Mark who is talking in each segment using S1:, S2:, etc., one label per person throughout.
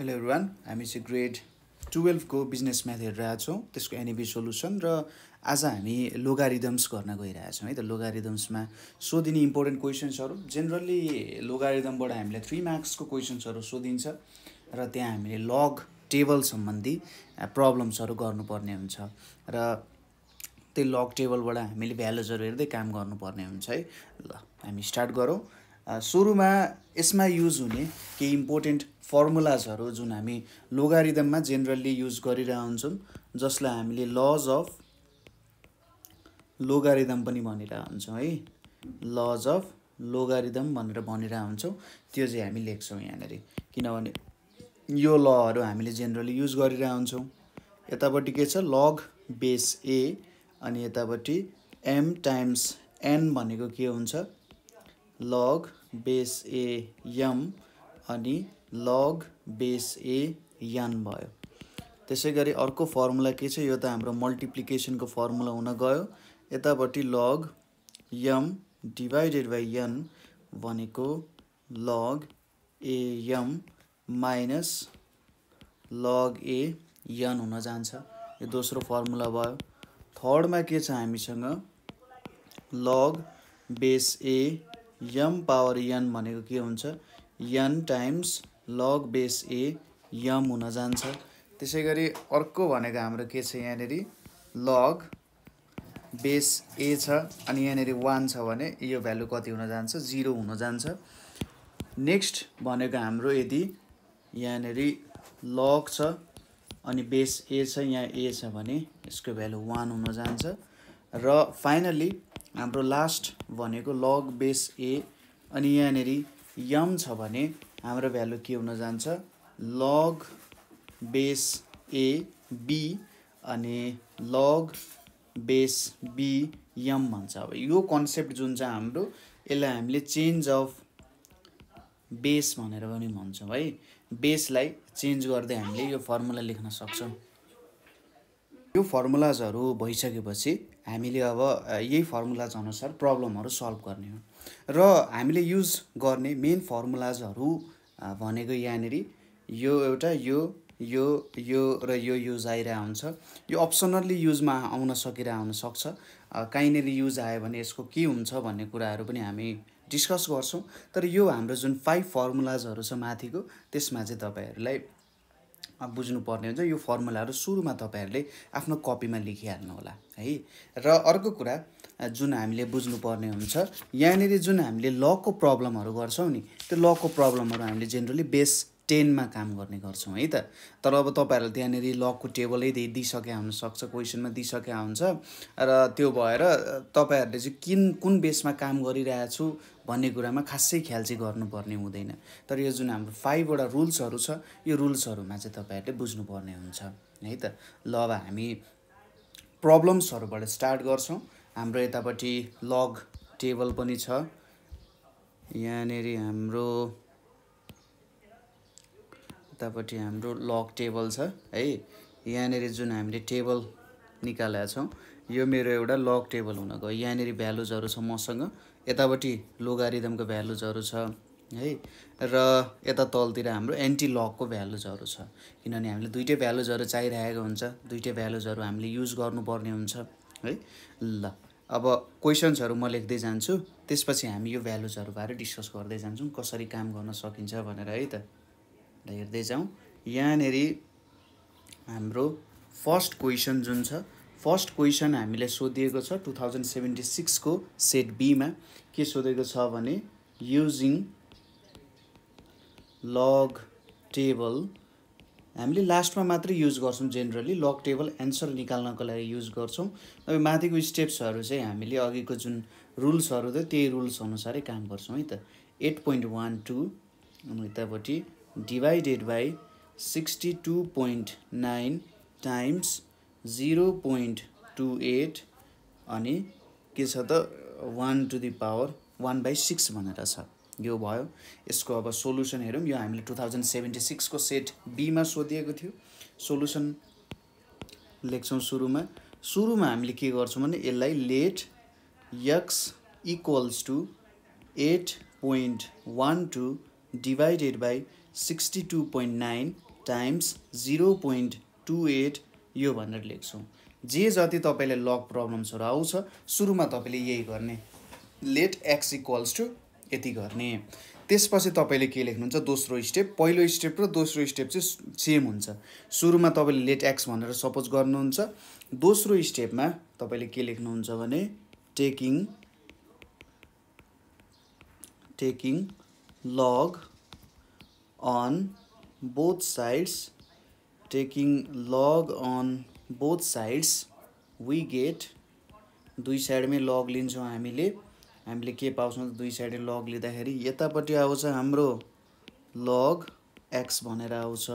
S1: hello one हामी चाहिँ grade टुवेल्भको business math हेरेर छौँ त्यसको एनिबी सोल्युसन र आज हामी लोगारिदम्स गर्न गइरहेछौँ है त लोगारिदम्समा सोधिने इम्पोर्टेन्ट क्वेसन्सहरू जेनरली लोगारिदमबाट हामीलाई थ्री मार्क्सको क्वेसन्सहरू सोधिन्छ र त्यहाँ हामीले लग टेबल सम्बन्धी प्रब्लम्सहरू गर्नुपर्ने हुन्छ र त्यही लग टेबलबाट हामीले भ्यालुजहरू हेर्दै काम गर्नुपर्ने हुन्छ है ल हामी स्टार्ट गरौँ सुरुमा यसमा युज हुने केही इम्पोर्टेन्ट फर्मुलाजहरू जुन हामी लोगारिदममा जेनरल्ली युज गरिरहन्छौँ जसलाई हामीले लज अफ लोगारिदम पनि भनिरह हुन्छौँ है लज अफ लोगारिदम भनेर भनिरह हुन्छौँ त्यो चाहिँ हामी लेख्छौँ यहाँनिर किनभने यो लहरू हामीले जेनरली युज गरिरहन्छौँ यतापट्टि के छ लग बेस ए अनि यतापट्टि एम टाइम्स एन भनेको के हुन्छ लग बेस ए यम अनि लग बेस ए यान भयो त्यसै गरी अर्को फर्मुला के छ यो त हाम्रो मल्टिप्लिकेसनको फर्मुला हुन गयो यतापट्टि लग यम डिभाइडेड बाई यन भनेको लग ए यम माइनस लग ए यन हुन जान्छ यो दोस्रो फर्मुला भयो थर्डमा के छ हामीसँग लग बेस ए यम पावर यन भनेको के हुन्छ यन टाइम्स लग बेस ए यम हुन जान्छ त्यसै गरी अर्को भनेको हाम्रो के छ यहाँनिर लग बेस ए छ अनि यहाँनिर वान छ भने यो भ्यालु कति हुन जान्छ जिरो हुन जान्छ नेक्स्ट भनेको हाम्रो यदि यहाँनिर लग छ अनि बेस ए छ यहाँ ए छ भने यसको भ्यालु वान हुन जान्छ र फाइनल्ली हाम्रो लास्ट भनेको लग बेस ए अनि यहाँनिर यम छ भने हाम्रो भ्यालु के हुन जान्छ लग बेस ए बी अनि लग बेस बी यम भन्छ अब यो कन्सेप्ट जुन चाहिँ हाम्रो यसलाई हामीले चेन्ज अफ बेस भनेर पनि भन्छौँ है बेसलाई चेन्ज गर्दै हामीले यो फर्मुला लेख्न सक्छौँ यो फर्मुलाजहरू भइसकेपछि हामीले अब यही फर्मुलाज अनुसार प्रब्लमहरू सल्भ गर्ने हो र हामीले युज गर्ने मेन फर्मुलाजहरू भनेको यहाँनिर यो एउटा यो यो यो र यो युज आइरहेको हुन्छ यो अप्सनल्ली युजमा आउन सकिरह हुनसक्छ कहीँनिर युज आयो भने यसको के हुन्छ भन्ने कुराहरू पनि हामी डिस्कस गर्छौँ तर यो हाम्रो जुन फाइभ फर्मुलाजहरू छ माथिको त्यसमा चाहिँ तपाईँहरूलाई बुझ्नुपर्ने हुन्छ यो फर्मुलाहरू सुरुमा तपाईँहरूले आफ्नो कपीमा लेखिहाल्नुहोला है र अर्को कुरा जुन हामीले बुझ्नुपर्ने हुन्छ यहाँनिर जुन हामीले लको प्रब्लमहरू गर्छौँ नि त्यो लको प्रब्लमहरू हामीले जेनरली बेस टेनमा काम गर्ने गर्छौँ है त तर अब तपाईँहरूले त्यहाँनिर लकको टेबलै दि दिइसके हुनसक्छ क्वेसनमा दिइसकेका हुन्छ र त्यो भएर तपाईँहरूले चाहिँ किन कुन बेसमा काम गरिरहेछु भन्ने कुरामा खासै ख्याल चाहिँ गर्नुपर्ने हुँदैन तर यो जुन हाम्रो फाइभवटा रुल्सहरू छ यो रुल्सहरूमा चाहिँ तपाईँहरूले बुझ्नुपर्ने हुन्छ है त ल अब हामी प्रब्लम्सहरूबाट स्टार्ट गर्छौँ हाम्रो यतापट्टि लग टेबल पनि छ यहाँनिर हाम्रो यतापट्टि हाम्रो लग टेबल छ है यहाँनिर जुन हामीले टेबल निकालेका छौँ यो मेरो एउटा लग टेबल हुन गयो यहाँनिर भ्यालुजहरू छ मसँग यतापट्टि लोगारिदमको भ्यालुजहरू छ है र यता तलतिर हाम्रो एन्टी लकको भ्यालुजहरू छ किनभने हामीले दुइटै भ्यालुजहरू चाहिरहेको हुन्छ दुइटै भ्यालुजहरू हामीले युज गर्नुपर्ने हुन्छ है ल अब क्वेसन्सहरू म लेख्दै जान्छु त्यसपछि हामी यो भ्यालुजहरूबारे डिस्कस गर्दै जान्छौँ कसरी काम गर्न सकिन्छ भनेर है त हेर्दै जाउँ यहाँनेरि हाम्रो फर्स्ट क्वेसन जुन छ फर्स्ट क्वेसन हामीलाई सोधिएको छ टु थाउजन्ड सेभेन्टी सिक्सको सेट बीमा के सोधेको छ भने युजिङ लग टेबल हामीले लास्टमा मात्रै युज गर्छौँ जेनरली लग टेबल एन्सर निकाल्नको लागि युज गर्छौँ अब माथिको स्टेप्सहरू चाहिँ हामीले अघिको जुन रुल्सहरू थियो त्यही रुल्स अनुसारै काम गर्छौँ है त एट पोइन्ट वान टू अनि यतापट्टि divided by sixty two point nine times zero point two eight अनि के छ त one to the power one by six भनेर छ यो भयो यसको अब सोल्युसन हेरौँ यो हामीले टु थाउजन्ड सेभेन्टी सिक्सको सेट बीमा सोधिएको थियो सोल्युसन लेख्छौँ सुरुमा सुरुमा हामीले के गर्छौँ भने यसलाई let x equals to eight point one two divided by sixty two point nine times zero point two eight यो भनेर लेख्छौँ जे जति तपाईँले लग प्रब्लम्सहरू आउँछ सुरुमा तपाईँले यही गर्ने लेट एक्स इक्वल्स टु यति गर्ने त्यसपछि तपाईँले के लेख्नुहुन्छ दोस्रो स्टेप पहिलो स्टेप र दोस्रो स्टेप चाहिँ सेम हुन्छ सुरुमा तपाईँले लेट एक्स भनेर सपोज गर्नुहुन्छ दोस्रो स्टेपमा तपाईँले के लेख्नुहुन्छ भने taking taking log on both sides taking log on both sides we get दुई साइडमै लग लिन्छौँ हामीले हामीले के पाउँछौँ दुई साइडै लग लिँदाखेरि यतापट्टि आउँछ हाम्रो लग एक्स भनेर आउँछ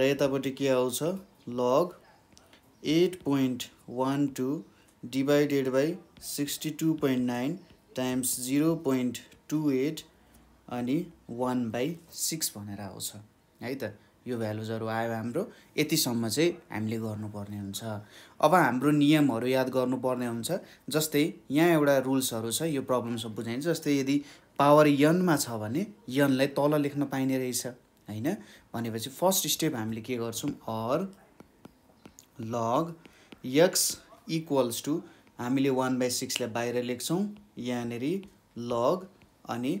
S1: र यतापट्टि के आउँछ log eight point one two divided by sixty two point nine times zero point two eight अनि वान बाई सिक्स भनेर आउँछ है त यो भ्यालुजहरू आयो हाम्रो यतिसम्म चाहिँ हामीले गर्नुपर्ने हुन्छ अब हाम्रो नियमहरू याद गर्नुपर्ने हुन्छ जस्तै यहाँ एउटा रुल्सहरू छ यो सब बुझाइन्छ जस्तै यदि पावर यनमा छ भने यनलाई तल लेख्न पाइने रहेछ होइन भनेपछि फर्स्ट स्टेप हामीले के गर्छौँ or log x equals to हामीले वान बाई सिक्सलाई बाहिर लेख्छौँ यहाँनिर लग अनि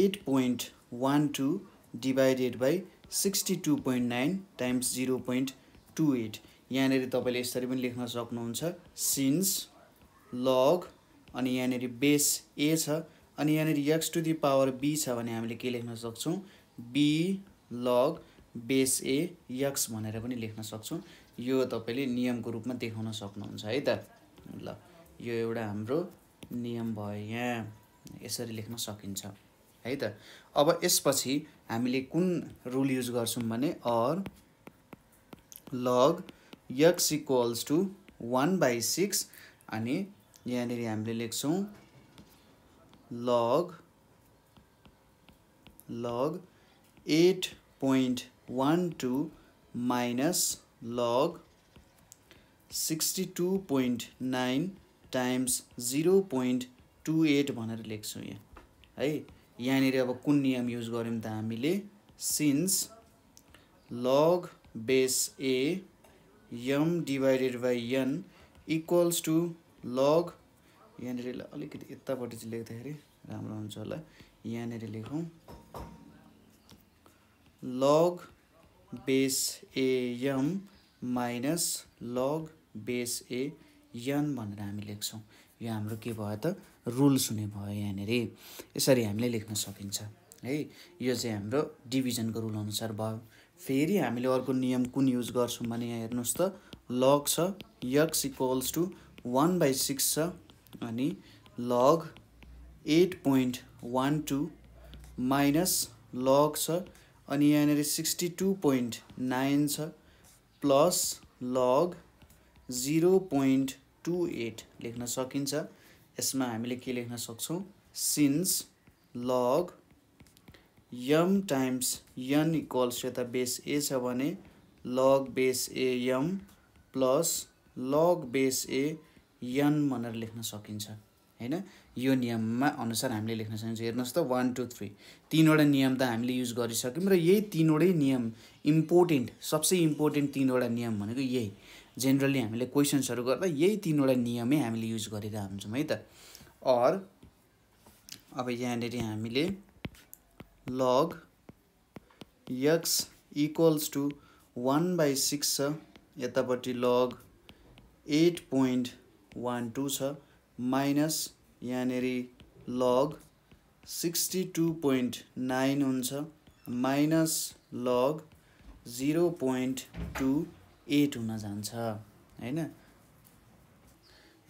S1: eight point one two divided by sixty two point nine times zero point two eight यहाँनिर तपाईँले यसरी पनि लेख्न सक्नुहुन्छ सिन्स लग अनि यहाँनिर बेस ए छ अनि यहाँनिर x to the power b छ भने हामीले के लेख्न सक्छौँ b log base a x भनेर पनि लेख्न सक्छौँ यो तपाईँले नियमको रूपमा देखाउन सक्नुहुन्छ है त ल यो एउटा हाम्रो नियम भयो यहाँ यसरी लेख्न सकिन्छ है त अब यसपछि हामीले कुन रुल युज गर्छौँ भने or log x equals to one by six अनि यहाँनिर हामीले लेख्छौँ log log eight point one two minus log sixty two point nine times zero point two eight भनेर लेख्छौँ यहाँ है यहाँनिर अब कुन नियम युज गऱ्यौँ त हामीले since log base a m divided by n equals to log यहाँनिर अलिकति यतापट्टि चाहिँ लेख्दाखेरि राम्रो हुन्छ होला यहाँनिर लेखौँ लग बेस ए यम माइनस लग बेस ए यन भनेर हामी लेख्छौँ यो हाम्रो के भयो त रुल्स हुने भयो यहाँनिर यसरी हामीले लेख्न सकिन्छ है यो चाहिँ हाम्रो डिभिजनको रुल अनुसार भयो फेरि हामीले अर्को नियम कुन युज गर्छौँ भने यहाँ हेर्नुहोस् त लग छ x equals to one by six छ अनि log eight point one two minus log छ अनि यहाँनिर सिक्सटी टू पोइन्ट नाइन छ plus log zero point two eight लेख्न सकिन्छ यसमा हामीले के लेख्न सक्छौँ since log m times n equals यता बेस ए छ भने लग बेस ए यम प्लस लग बेस ए यन भनेर लेख्न सकिन्छ होइन यो नियममा अनुसार हामीले लेख्न सकिन्छ हेर्नुहोस् त वान टू थ्री तिनवटा नियम त हामीले युज गरिसक्यौँ र यही तिनवटै नियम इम्पोर्टेन्ट सबसे इम्पोर्टेन्ट तिनवटा नियम भनेको यही जेनरली हामीले क्वेसन्सहरू गर्दा यही तिनवटा नियमै हामीले युज गरेर हुन्छौँ है त अर अब यहाँनिर हामीले log x equals to one by six छ यतापट्टि log eight point one two छ माइनस यहाँनिर log sixty two point nine हुन्छ minus log zero point two eight हुन जान्छ होइन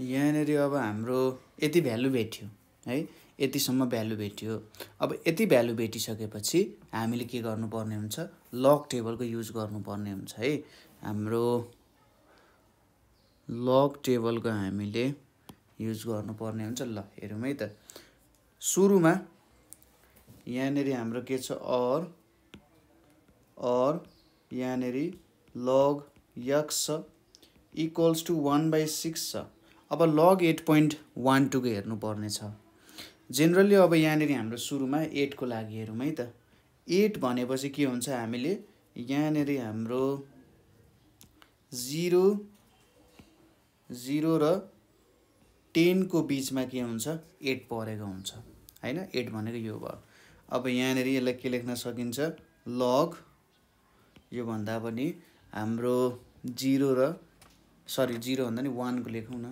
S1: यहाँनिर अब हाम्रो यति भ्यालु भेट्यो है यतिसम्म भ्यालु भेट्यो अब यति भ्यालु भेटिसकेपछि हामीले के गर्नुपर्ने हुन्छ लक टेबलको युज गर्नुपर्ने हुन्छ है हाम्रो लक टेबलको हामीले युज गर्नुपर्ने हुन्छ ल हेरौँ है त सुरुमा यहाँनिर हाम्रो के छ अर अर यहाँनिर लग यक्स छ equals to one by six छ अब लग एट पोइन्ट वान टूको हेर्नुपर्नेछ जेनरली अब यहाँनिर हाम्रो सुरुमा एटको लागि हेरौँ है त एट भनेपछि के हुन्छ हामीले यहाँनिर हाम्रो जिरो जिरो र टेनको बिचमा के हुन्छ एट परेको हुन्छ होइन एट भनेको यो भयो अब यहाँनिर यसलाई के लेख्न सकिन्छ लग योभन्दा पनि हाम्रो जिरो र सरी जिरो भन्दा नि वानको लेखौँ न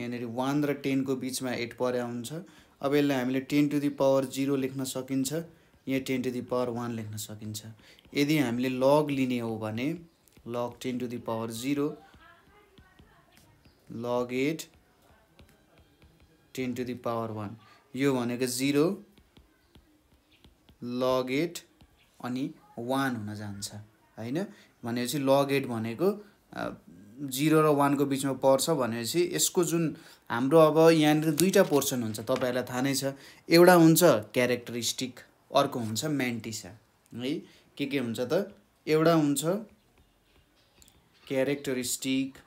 S1: यहाँनिर वान र टेनको बिचमा एट पर्या हुन्छ अब यसलाई हामीले ten to the power zero लेख्न सकिन्छ यहाँ ten to the power one लेख्न सकिन्छ यदि हामीले लग लिने हो भने log ten to the power zero log eight ten to the power one यो भनेको जिरो लग एट अनि वान हुन जान्छ होइन भनेपछि लग एट भनेको जिरो र वानको बिचमा पर्छ भनेपछि यसको जुन हाम्रो अब यहाँनिर दुईवटा पोर्सन हुन्छ तपाईँहरूलाई थाहा नै छ एउटा हुन्छ क्यारेक्टरिस्टिक अर्को हुन्छ म्यान्टिसा है के के हुन्छ त एउटा हुन्छ क्यारेक्टरिस्टिक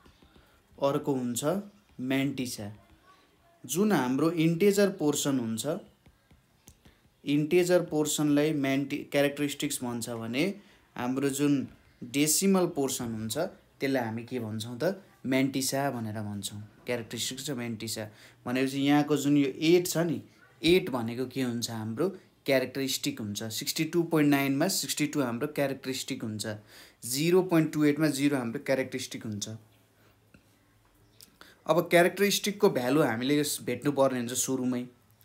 S1: अर्को हुन्छ म्यान्टिसा जुन हाम्रो इन्टेजर पोर्सन हुन्छ इन्टेजर पोर्सनलाई म्यान्टी क्यारेक्टरिस्टिक्स भन्छ भने हाम्रो जुन डेसिमल पोर्सन हुन्छ त्यसलाई हामी के भन्छौँ त मेन्टिसा भनेर भन्छौँ क्यारेक्टरिस्टिक छ मेन्टिसा भनेपछि यहाँको जुन यो एट छ नि एट भनेको के हुन्छ हाम्रो क्यारेक्टरिस्टिक हुन्छ सिक्सटी टू पोइन्ट नाइनमा सिक्सटी टू हाम्रो क्यारेक्टरिस्टिक हुन्छ जिरो पोइन्ट टू एटमा जिरो हाम्रो क्यारेक्टरिस्टिक हुन्छ अब क्यारेक्टरिस्टिकको भ्यालु हामीले भेट्नुपर्ने हुन्छ सुरुमै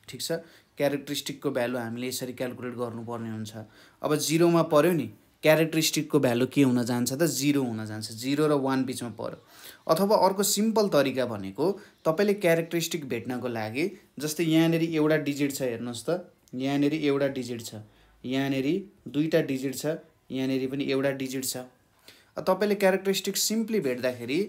S1: ठिक छ क्यारेक्टरिस्टिकको भ्यालु हामीले यसरी क्यालकुलेट गर्नुपर्ने हुन्छ अब जिरोमा पऱ्यो नि क्यारेक्टरिस्टिकको भ्यालु के हुन जान्छ त जिरो हुन जान्छ जिरो र वान बिचमा पऱ्यो अथवा अर्को सिम्पल तरिका भनेको तपाईँले क्यारेक्टरिस्टिक भेट्नको लागि जस्तै यहाँनिर एउटा डिजिट छ हेर्नुहोस् त यहाँनिर एउटा डिजिट छ यहाँनिर दुईवटा डिजिट छ यहाँनिर पनि एउटा डिजिट छ तपाईँले क्यारेक्टरिस्टिक सिम्पली भेट्दाखेरि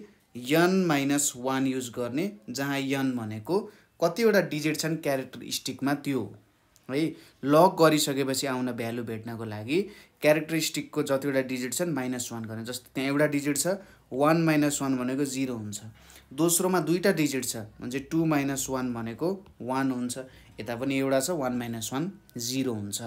S1: यन माइनस वान युज गर्ने जहाँ यन भनेको कतिवटा डिजिट छन् क्यारेक्टरिस्टिकमा त्यो है लक गरिसकेपछि आउन भ्यालु भेट्नको लागि क्यारेक्टरिस्टिकको जतिवटा डिजिट छन् माइनस वान गर्ने जस्तो त्यहाँ एउटा डिजिट छ वान माइनस वान भनेको जिरो हुन्छ दोस्रोमा दुईवटा डिजिट छ भने टु टू माइनस वान भनेको वान हुन्छ यता पनि एउटा छ वान माइनस वान जिरो हुन्छ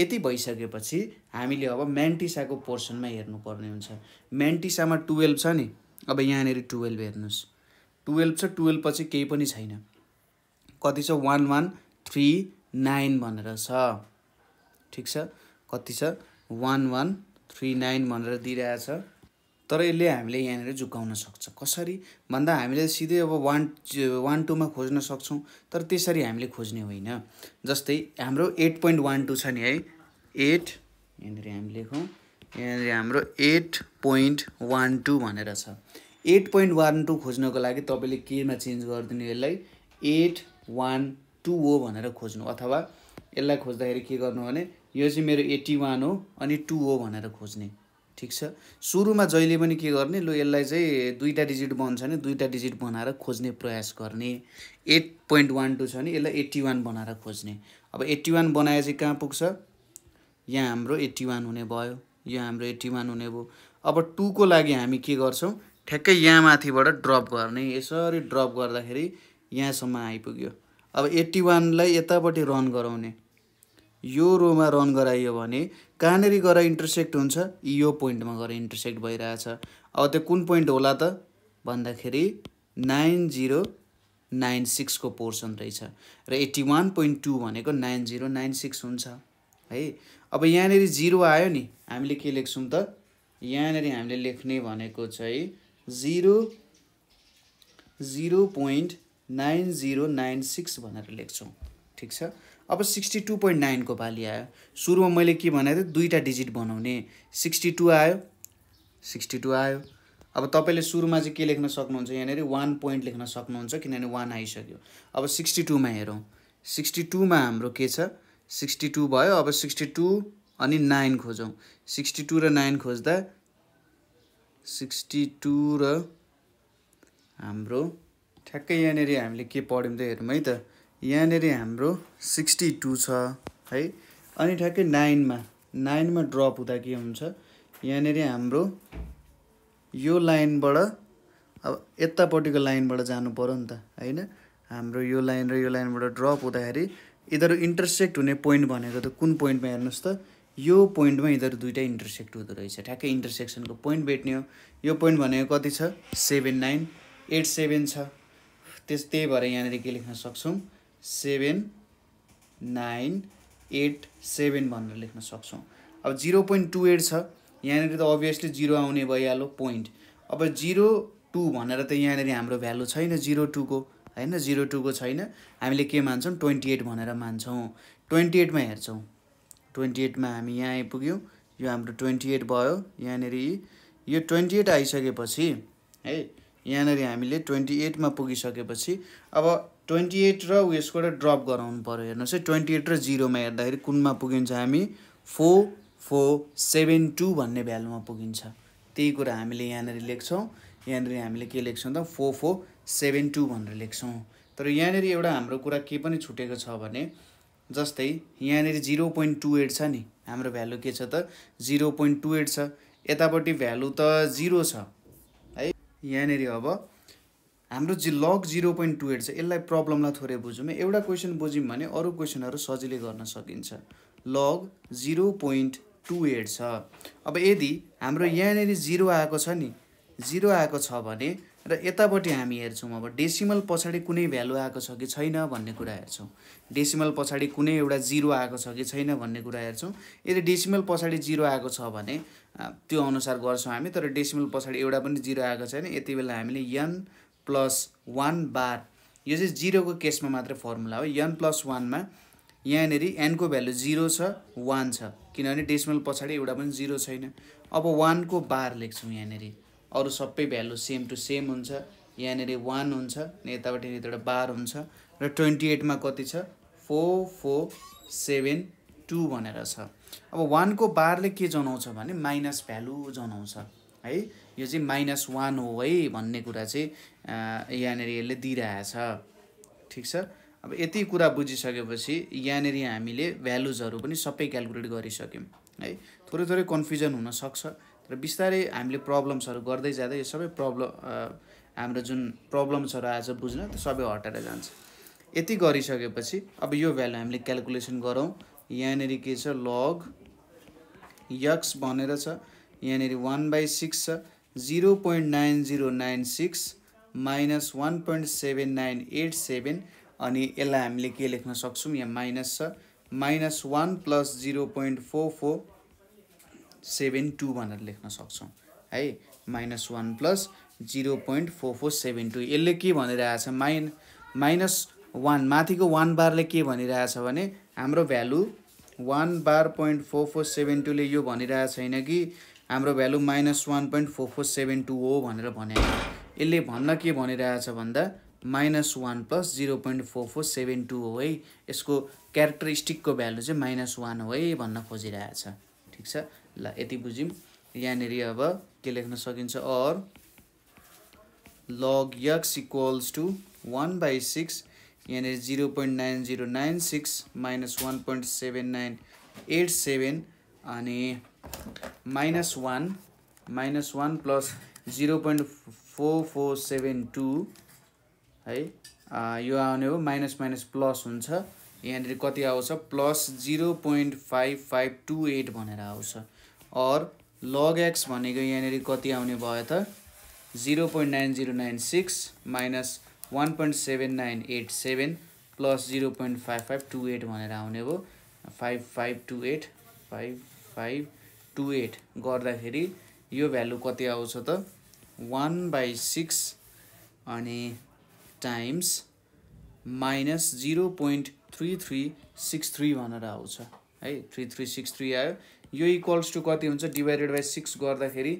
S1: यति भइसकेपछि हामीले अब मेन्टिसाको पोर्सनमा हेर्नुपर्ने हुन्छ मेन्टिसामा टुवेल्भ छ नि अब यहाँनिर टुवेल्भ हेर्नुहोस् टुवेल्भ छ टुवेल्भ पछि केही पनि छैन कति छ वान वान थ्री नाइन भनेर छ ठिक छ कति छ वान वान थ्री नाइन भनेर दिइरहेछ तर यसले हामीले यहाँनिर झुकाउन सक्छ कसरी भन्दा हामीले सिधै अब वान वान टूमा खोज्न सक्छौँ तर त्यसरी हामीले खोज्ने होइन जस्तै हाम्रो एट पोइन्ट वान टू छ नि है एट यहाँनिर हामी लेखौँ यहाँनिर हाम्रो एट पोइन्ट वान टू भनेर छ एट पोइन्ट वान टू खोज्नको लागि तपाईँले केमा चेन्ज गरिदिनु यसलाई एट वान टू हो भनेर खोज्नु अथवा यसलाई खोज्दाखेरि के गर्नु भने यो चाहिँ मेरो एट्टी वान हो अनि टू हो भनेर खोज्ने ठिक छ सुरुमा जहिले पनि के गर्ने लु यसलाई चाहिँ दुईवटा डिजिट बन्छ भने दुईवटा डिजिट बनाएर खोज्ने प्रयास गर्ने एट पोइन्ट वान टू छ भने यसलाई एट्टी वान बनाएर खोज्ने अब एट्टी वान बनाए चाहिँ कहाँ पुग्छ यहाँ हाम्रो एट्टी वान हुने भयो यो हाम्रो एट्टी वान हुने भयो अब टूको लागि हामी के गर्छौँ ठ्याक्कै यहाँ माथिबाट ड्रप गर्ने यसरी ड्रप गर्दाखेरि यहाँसम्म आइपुग्यो अब एट्टी वानलाई यतापट्टि रन गराउने यो रोमा रन गराइयो भने कहाँनिर गएर इन्टरसेक्ट हुन्छ यो पोइन्टमा गएर इन्टरसेक्ट भइरहेछ अब त्यो कुन पोइन्ट होला त भन्दाखेरि नाइन जिरो नाइन सिक्सको पोर्सन रहेछ र एट्टी वान पोइन्ट टू भनेको नाइन जिरो नाइन सिक्स हुन्छ है अब यहाँनिर जिरो आयो नि हामीले के लेख्छौँ त यहाँनिर हामीले लेख्ने भनेको चाहिँ zero zero point nine zero nine six भनेर लेख्छौँ ठिक छ अब सिक्सटी टू पोइन्ट नाइनको पालि आयो सुरुमा मैले के भनेको थिएँ दुईवटा डिजिट बनाउने सिक्सटी टू आयो सिक्सटी टू आयो अब तपाईँले सुरुमा चाहिँ के लेख्न सक्नुहुन्छ यहाँनिर वान पोइन्ट लेख्न सक्नुहुन्छ किनभने वान आइसक्यो अब सिक्सटी टूमा हेरौँ सिक्सटी टूमा हाम्रो के छ सिक्सटी टू भयो अब सिक्सटी टू अनि नाइन खोजौँ सिक्सटी टू र नाइन खोज्दा सिक्सटी टू र हाम्रो ठ्याक्कै यहाँनिर हामीले के पढ्यौँ त हेरौँ है त यहाँनिर हाम्रो सिक्सटी टू छ है अनि ठ्याक्कै नाइनमा नाइनमा ड्रप हुँदा के हुन्छ यहाँनिर हाम्रो यो लाइनबाट अब यतापट्टिको लाइनबाट जानु पऱ्यो नि त होइन हाम्रो यो लाइन र यो लाइनबाट ड्रप हुँदाखेरि यिनीहरू इन्टरसेक्ट हुने पोइन्ट भनेको त कुन पोइन्टमा हेर्नुहोस् त यो पोइन्टमा यिनीहरू दुइटा इन्टरसेक्ट हुँदो रहेछ ठ्याक्कै इन्टरसेक्सनको पोइन्ट भेट्ने हो यो पोइन्ट भनेको कति छ सेभेन नाइन एट सेभेन छ त्यस त्यही भएर यहाँनिर के लेख्न सक्छौँ सेभेन नाइन एट सेभेन भनेर लेख्न सक्छौँ अब जिरो पोइन्ट टू एट छ यहाँनिर त अभियसली जिरो आउने भइहाल्यो पोइन्ट अब जिरो टू भनेर त यहाँनिर हाम्रो भ्यालु छैन जिरो टूको होइन जिरो टूको छैन हामीले के मान्छौँ ट्वेन्टी एट भनेर मान्छौँ ट्वेन्टी एटमा हेर्छौँ ट्वेन्टी एटमा हामी यहाँ आइपुग्यौँ यो हाम्रो ट्वेन्टी एट भयो यहाँनिर यो ट्वेन्टी एट आइसकेपछि है यहाँनिर हामीले ट्वेन्टी एटमा पुगिसकेपछि अब ट्वेन्टी एट र उयसबाट ड्रप गराउनु पऱ्यो हेर्नुहोस् है ट्वेन्टी एट र जिरोमा हेर्दाखेरि कुनमा पुगिन्छ हामी फोर फोर सेभेन टू भन्ने भ्यालुमा पुगिन्छ त्यही कुरा हामीले यहाँनिर लेख्छौँ यहाँनिर हामीले के लेख्छौँ त फोर फोर सेभेन टू भनेर लेख्छौँ तर यहाँनिर एउटा हाम्रो कुरा के पनि छुटेको छ भने जस्तै यहाँनिर जिरो पोइन्ट टू एट छ नि हाम्रो भ्यालु के छ त जिरो पोइन्ट टू एट छ यतापट्टि भ्यालु त जिरो छ है यहाँनिर अब हाम्रो जि log zero point two eight छ यसलाई प्रब्लमलाई थोरै बुझौँ एउटा क्वेसन बुझ्यौँ भने अरू क्वेसनहरू सजिलै गर्न सकिन्छ log zero point two eight छ अब यदि हाम्रो यहाँनिर जिरो आएको छ नि जिरो आएको छ भने र यतापट्टि हामी हेर्छौँ अब डेसिमल पछाडि कुनै भ्यालु आएको छ कि छैन भन्ने कुरा हेर्छौँ डेसिमल पछाडि कुनै एउटा जिरो आएको छ कि छैन भन्ने कुरा हेर्छौँ यदि डेसिमल पछाडि जिरो आएको छ भने त्यो अनुसार गर्छौँ हामी तर डेसिमल पछाडि एउटा पनि जिरो आएको छैन यति बेला हामीले यन प्लस वान बार यो चाहिँ जिरोको केसमा मात्र फर्मुला हो एन प्लस वानमा यहाँनिर एनको भ्यालु जिरो छ वान छ किनभने डेसिमल पछाडि एउटा पनि जिरो छैन अब वानको बार लेख्छौँ यहाँनिर अरू सबै भ्यालु सेम टु सेम हुन्छ यहाँनिर वान हुन्छ यतापट्टि यताबाट बार हुन्छ र ट्वेन्टी एटमा कति छ फोर फोर सेभेन टू भनेर छ अब वानको बारले के जनाउँछ भने माइनस भ्यालु जनाउँछ है यो चाहिँ माइनस वान हो है भन्ने कुरा चाहिँ यहाँनिर यसले दिइरहेछ ठिक छ अब यति कुरा बुझिसकेपछि यहाँनिर हामीले भ्यालुजहरू पनि सबै क्यालकुलेट गरिसक्यौँ है थोरै थोरै कन्फ्युजन हुनसक्छ तर बिस्तारै हामीले प्रब्लम्सहरू गर्दै जाँदा यो सबै प्रब्लम हाम्रो जुन प्रब्लम्सहरू आज बुझ्न त्यो सबै हटेर जान्छ यति गरिसकेपछि अब यो भ्यालु हामीले क्यालकुलेसन गरौँ यहाँनिर के छ लग यक्स भनेर छ यहाँनिर वान बाई सिक्स छ zero point nine zero nine six minus one point seven nine eight seven अनि यसलाई हामीले के लेख्न सक्छौँ यहाँ माइनस छ minus one plus zero point four four seven two भनेर लेख्न सक्छौँ है minus one plus zero point four four seven two यसले के भनिरहेछ माइन माइनस वान माथिको वान बारले के भनिरहेछ भने हाम्रो value one bar point four four seven टूले यो भनिरहेको छैन कि हाम्रो value minus one point four four seven two हो भनेर भने यसले भन्न के भनिरहेछ भन्दा minus one plus zero point four four seven two हो है यसको क्यारेक्टरिस्टिकको भ्यालु चाहिँ माइनस वान हो है भन्न खोजिरहेछ ठिक छ ल यति बुझ्यौँ यहाँनिर अब के लेख्न सकिन्छ or log x equals to one by six यहाँनिर zero point nine zero nine six minus one point seven nine eight seven अनि minus one minus one plus zero point four four seven two है यो आउने हो minus minus plus हुन्छ यहाँनिर कति आउँछ plus zero point five five two eight भनेर आउँछ अर लग एक्स भनेको यहाँनिर कति आउने भयो त zero point nine zero nine six minus one point seven nine eight seven plus zero point five five two eight भनेर आउने हो five five two eight five five two eight गर्दाखेरि यो भ्यालु कति आउँछ त वान बाई सिक्स अनि times minus zero point three three six three भनेर आउँछ है थ्री थ्री सिक्स थ्री आयो यो इक्वल्स टु कति हुन्छ डिभाइडेड बाई सिक्स गर्दाखेरि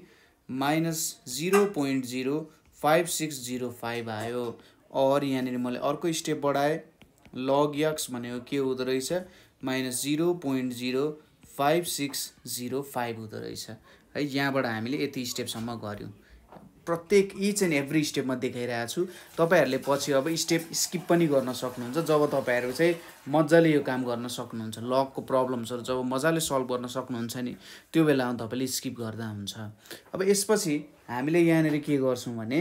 S1: minus zero point zero five six zero five आयो अर यहाँनिर मैले अर्को स्टेप बढाएँ लग यक्स भनेको के हुँदो रहेछ minus zero point zero five six zero five हुँदो रहेछ है यहाँबाट हामीले यति स्टेपसम्म गऱ्यौँ प्रत्येक इच एन्ड एभ्री स्टेप म देखाइरहेको छु तपाईँहरूले पछि अब स्टेप स्किप पनि गर्न सक्नुहुन्छ जब तपाईँहरू चाहिँ मजाले यो काम गर्न सक्नुहुन्छ लकको प्रब्लम्सहरू जब मजाले सल्भ गर्न सक्नुहुन्छ नि त्यो बेलामा तपाईँले स्किप गर्दा हुन्छ अब यसपछि हामीले यहाँनिर के गर्छौँ भने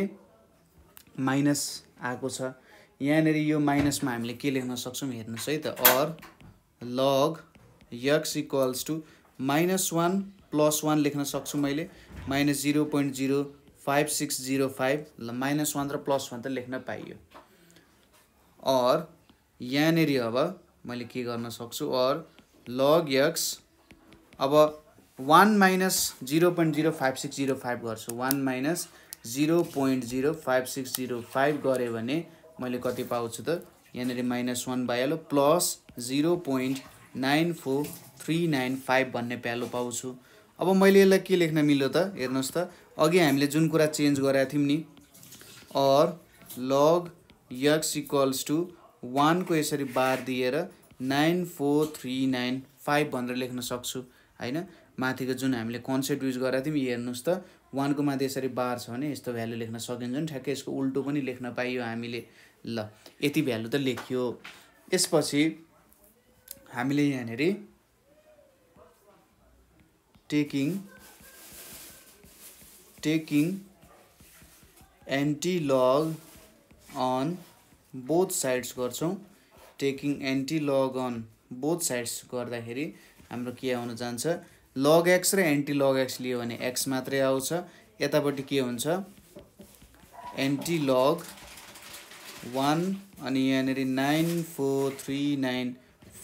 S1: माइनस आएको छ यहाँनिर यो माइनसमा हामीले के लेख्न सक्छौँ हेर्नुहोस् है त or log x equals to minus one plus one लेख्न सक्छु मैले minus zero point zero five six zero five ल माइनस वान र प्लस वान त लेख्न पाइयो अर यहाँनिर अब मैले के गर्न सक्छु अर लग यक्स अब one minus zero point zero five six zero five गर्छु one minus zero point zero five six zero five गरेँ भने मैले कति पाउँछु त यहाँनिर माइनस वान भइहाल्यो plus zero point nine four three nine five भन्ने प्यालो पाउँछु अब मैले यसलाई के लेख्न मिल्यो त हेर्नुहोस् त अघि हामीले जुन कुरा चेन्ज गरेका थियौँ नि or log x equals to वानको यसरी बार दिएर nine four three nine five भनेर लेख्न सक्छु होइन माथिको जुन हामीले कन्सेप्ट युज गरेका थियौँ हेर्नुहोस् त वानको माथि यसरी बार छ भने यस्तो भ्यालु लेख्न सकिन्छ नि ठ्याक्कै यसको उल्टो पनि लेख्न पाइयो हामीले ल यति भ्यालु त लेखियो यसपछि हामीले यहाँनिर taking taking anti log on both sides गर्छौँ taking anti log on both sides गर्दाखेरि हाम्रो के आउन जान्छ लग एक्स र एन्टी लग एक्स लियो भने एक्स मात्रै आउँछ यतापट्टि के हुन्छ एन्टी लग वान अनि यहाँनिर nine four three nine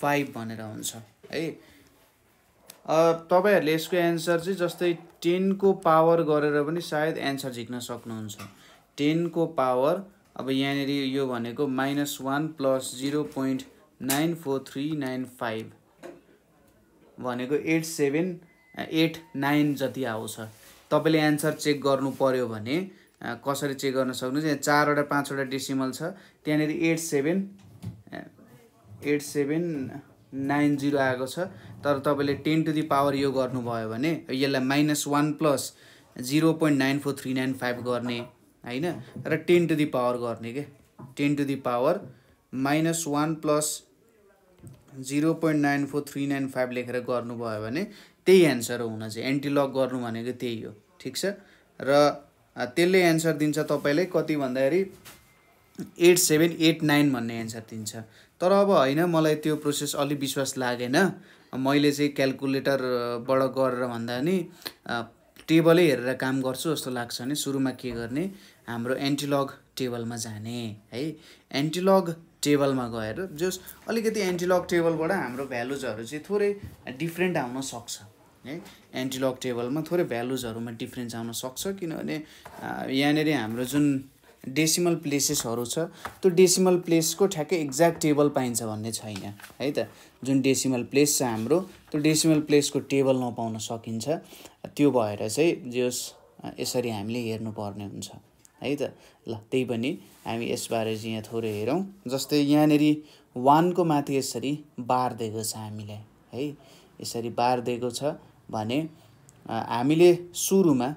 S1: five भनेर हुन्छ है तपाईँहरूले यसको एन्सर चाहिँ जस्तै टेनको पावर गरेर पनि सायद एन्सर झिक्न सक्नुहुन्छ टेनको पावर अब यहाँनिर यो भनेको minus one plus zero point nine four three nine five भनेको एट सेभेन एट नाइन जति आउँछ तपाईँले एन्सर चेक गर्नु पऱ्यो भने कसरी चेक गर्न सक्नुहुन्छ यहाँ चारवटा पाँचवटा डेसिमल छ त्यहाँनिर eight seven eight seven nine zero आएको छ तर तपाईँले टेन टु दि पावर यो गर्नुभयो भने यसलाई minus one plus zero point nine four three nine five गर्ने होइन र टेन टु दि पावर गर्ने के ten to the power minus one plus zero point nine four three nine five लेखेर गर्नुभयो भने त्यही एन्सर हो हुन चाहिँ एन्टिलक गर्नु भनेको त्यही हो ठिक छ र त्यसले एन्सर दिन्छ तपाईँलाई कति भन्दाखेरि एट सेभेन एट नाइन भन्ने एन्सर दिन्छ तर अब होइन मलाई त्यो प्रोसेस अलिक विश्वास लागेन मैले चाहिँ क्यालकुलेटरबाट गरेर भन्दा नि टेबलै हेरेर काम गर्छु जस्तो लाग्छ भने सुरुमा के गर्ने हाम्रो एन्टिलग टेबलमा जाने है एन्टिलग टेबलमा गएर जस अलिकति एन्टिलग टेबलबाट हाम्रो भ्यालुजहरू चाहिँ थोरै डिफ्रेन्ट आउन सक्छ है एन्टिलग टेबलमा थोरै भ्यालुजहरूमा डिफ्रेन्स आउन सक्छ किनभने यहाँनिर हाम्रो जुन डेसिमल प्लेसेसहरू छ त्यो डेसिमल प्लेसको ठ्याक्कै एक्ज्याक्ट टेबल पाइन्छ भन्ने छैन है त जुन डेसिमल प्लेस छ हाम्रो त्यो डेसिमल प्लेसको टेबल नपाउन सकिन्छ त्यो भएर चाहिँ जे यसरी हामीले हेर्नुपर्ने हुन्छ है त ल त्यही पनि हामी यसबारे चाहिँ यहाँ थोरै हेरौँ जस्तै यहाँनिर वानको माथि यसरी बार दिएको छ हामीलाई है यसरी बार दिएको छ भने हामीले सुरुमा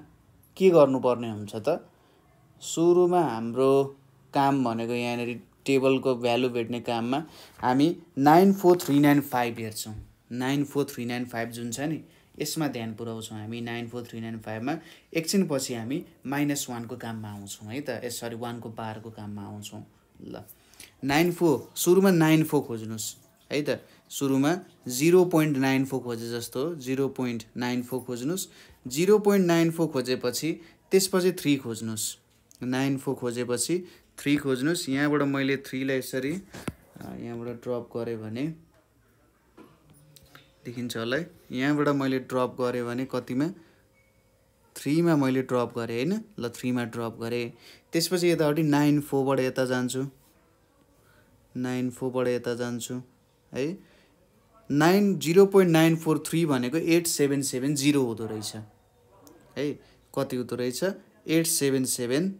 S1: के गर्नुपर्ने हुन्छ त सुरुमा हाम्रो काम भनेको यहाँनिर टेबलको भ्यालु भेट्ने काममा हामी nine four three nine five हेर्छौँ nine four three nine five जुन छ नि यसमा ध्यान पुऱ्याउँछौँ हामी नाइन फोर थ्री नाइन फाइभमा एकछिनपछि हामी माइनस वानको काममा आउँछौँ है त ए सरी वानको पारको काममा आउँछौँ ल नाइन फोर सुरुमा नाइन फोर खोज्नुहोस् है त सुरुमा जिरो पोइन्ट नाइन फोर खोजे जस्तो जिरो पोइन्ट नाइन फोर खोज्नुहोस् जिरो पोइन्ट नाइन फोर खोजेपछि त्यसपछि थ्री खोज्नुहोस् नाइन फोर खोजेपछि थ्री खोज्नुहोस् यहाँबाट मैले थ्रीलाई यसरी यहाँबाट ड्रप गरेँ भने देखिन्छ होला है यहाँबाट मैले ड्रप गरेँ भने कतिमा थ्रीमा मैले ड्रप गरेँ होइन ल थ्रीमा ड्रप गरेँ त्यसपछि यतापट्टि नाइन फोरबाट यता जान्छु नाइन फोरबाट यता जान्छु है nine zero point nine four three भनेको एट सेभेन सेभेन जिरो हुँदो रहेछ है कति हुँदो रहेछ एट सेभेन सेभेन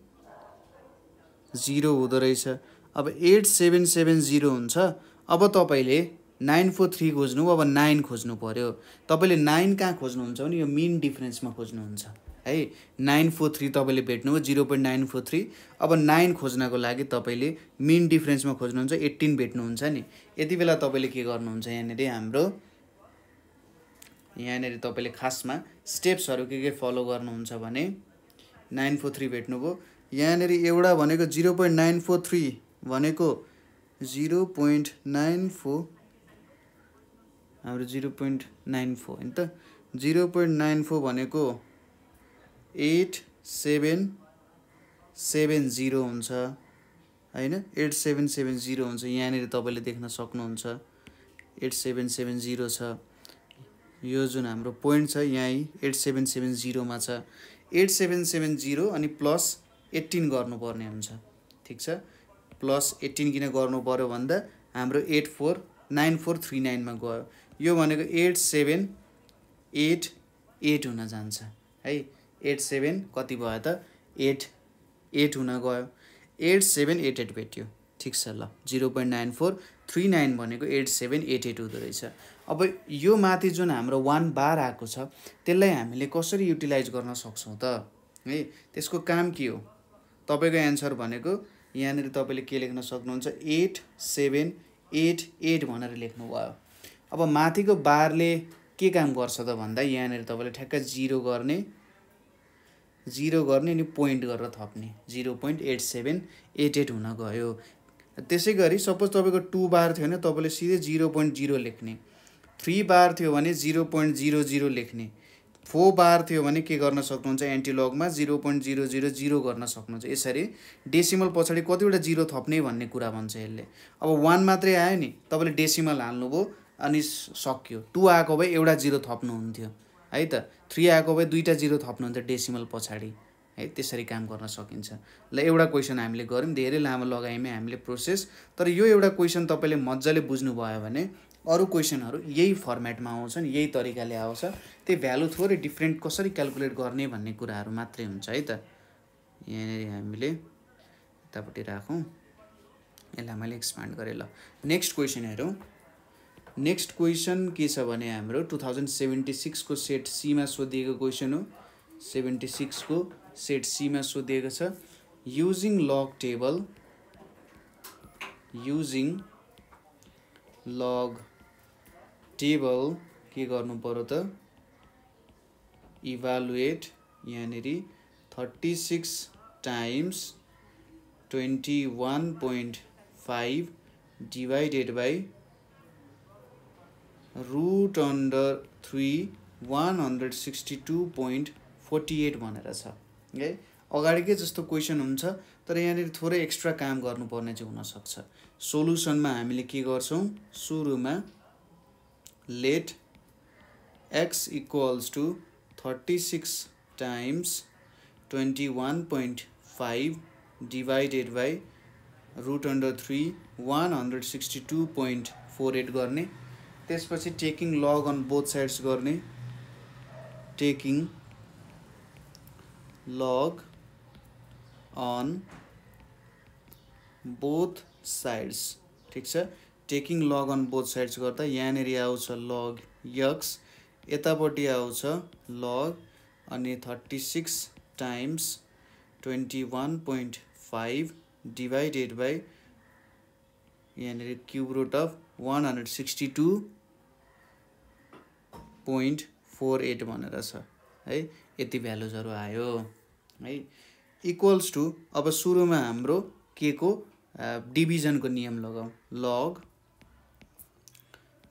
S1: जिरो हुँदो रहेछ अब एट सेभेन सेभेन जिरो हुन्छ अब तपाईँले नाइन फोर थ्री खोज्नु अब नाइन खोज्नु पऱ्यो तपाईँले नाइन कहाँ खोज्नुहुन्छ भने यो मेन डिफ्रेन्समा खोज्नुहुन्छ है नाइन फोर थ्री तपाईँले भेट्नुभयो zero point nine four three अब नाइन खोज्नको लागि तपाईँले मेन डिफ्रेन्समा खोज्नुहुन्छ एट्टिन भेट्नुहुन्छ नि यति बेला तपाईँले के गर्नुहुन्छ यहाँनिर हाम्रो यहाँनिर तपाईँले खासमा स्टेप्सहरू के के फलो गर्नुहुन्छ भने नाइन फोर थ्री भेट्नुभयो यहाँनिर एउटा भनेको zero point nine four three भनेको जिरो पोइन्ट नाइन फोर हाम्रो जिरो पोइन्ट नाइन फोर होइन त जिरो पोइन्ट नाइन फोर भनेको एट सेभेन सेभेन जिरो हुन्छ होइन एट सेभेन सेभेन जिरो हुन्छ यहाँनिर तपाईँले देख्न सक्नुहुन्छ एट सेभेन सेभेन जिरो छ यो जुन हाम्रो पोइन्ट छ यहीँ एट सेभेन सेभेन जिरोमा छ एट सेभेन सेभेन जिरो अनि प्लस एट्टिन गर्नुपर्ने हुन्छ ठिक छ प्लस एट्टिन किन गर्नु पऱ्यो भन्दा हाम्रो eight four nine four three नाइनमा गयो यो भनेको एट सेभेन एट एट हुन जान्छ है एट सेभेन कति भयो त एट एट हुन गयो एट सेभेन एट एट भेट्यो ठिक छ ल zero point nine four three nine भनेको एट सेभेन एट एट हुँदो रहेछ अब यो माथि जुन हाम्रो वान बार आएको छ त्यसलाई हामीले कसरी युटिलाइज गर्न सक्छौँ त है त्यसको काम के हो तपाईँको एन्सर भनेको यहाँनिर तपाईँले के लेख्न सक्नुहुन्छ एट सेभेन एट एट भनेर लेख्नुभयो अब माथिको बारले के काम गर्छ त भन्दा यहाँनिर तपाईँले ठ्याक्क जिरो गर्ने जिरो गर्ने अनि पोइन्ट गरेर थप्ने zero point eight seven eight eight हुन गयो त्यसै गरी सपोज तपाईँको टु बार थियो भने तपाईँले सिधै जिरो पोइन्ट जिरो लेख्ने थ्री बार थियो भने जिरो पोइन्ट जिरो जिरो लेख्ने फो बार थियो भने के गर्न सक्नुहुन्छ एन्टिलगमा zero point zero zero zero गर्न सक्नुहुन्छ यसरी डेसिमल पछाडि कतिवटा जिरो थप्ने भन्ने कुरा भन्छ यसले अब वान मात्रै आयो नि तपाईँले डेसिमल हाल्नुभयो अनि सक्यो टु आएको भए एउटा जिरो थप्नुहुन्थ्यो है त थ्री आएको भए दुईवटा जिरो थप्नुहुन्थ्यो डेसिमल पछाडि है त्यसरी काम गर्न सकिन्छ ल एउटा क्वेसन हामीले गऱ्यौँ धेरै लामो लगायौँ हामीले प्रोसेस तर यो एउटा क्वेसन तपाईँले मजाले बुझ्नुभयो भने अरू क्वेसनहरू यही फर्मेटमा आउँछन् यही तरिकाले आउँछ त्यही भ्यालु थोरै डिफ्रेन्ट कसरी क्यालकुलेट गर्ने भन्ने कुराहरू मात्रै हुन्छ है त यहाँनिर हामीले यतापट्टि राखौँ यसलाई मैले एक्सपान्ड गरेँ ल नेक्स्ट क्वेसन हेरौँ नेक्स्ट क्वेसन के छ भने हाम्रो टु थाउजन्ड सेभेन्टी सिक्सको सेट सीमा सोधिएको क्वेसन हो सेभेन्टी सिक्सको सेट सीमा सोधिएको छ using log table using log table के गर्नु पर्यो त इभालुएट यहाँनिर thirty six times twenty one point five divided by root under three one hundred sixty two point forty eight भनेर छ है अगाडिकै जस्तो क्वेसन हुन्छ तर यहाँनिर थोरै एक्स्ट्रा काम गर्नुपर्ने चाहिँ हुनसक्छ सोल्युसनमा हामीले के गर्छौँ सुरुमा let x equals to 36 times 21.5 divided by root under three one hundred sixty two point four eight गर्ने त्यसपछि taking log on both sides करने taking log on both sides ठीक है taking log on both sides गर्दा यहाँनिर आउँछ log x यतापट्टि आउँछ लग अनि thirty six times twenty one point five divided by यहाँनिर cube root of one hundred sixty two point four eight भनेर छ है यति भ्यालुजहरू आयो है इक्वल्स टु अब सुरुमा हाम्रो के को डिभिजनको नियम लगाउँ लग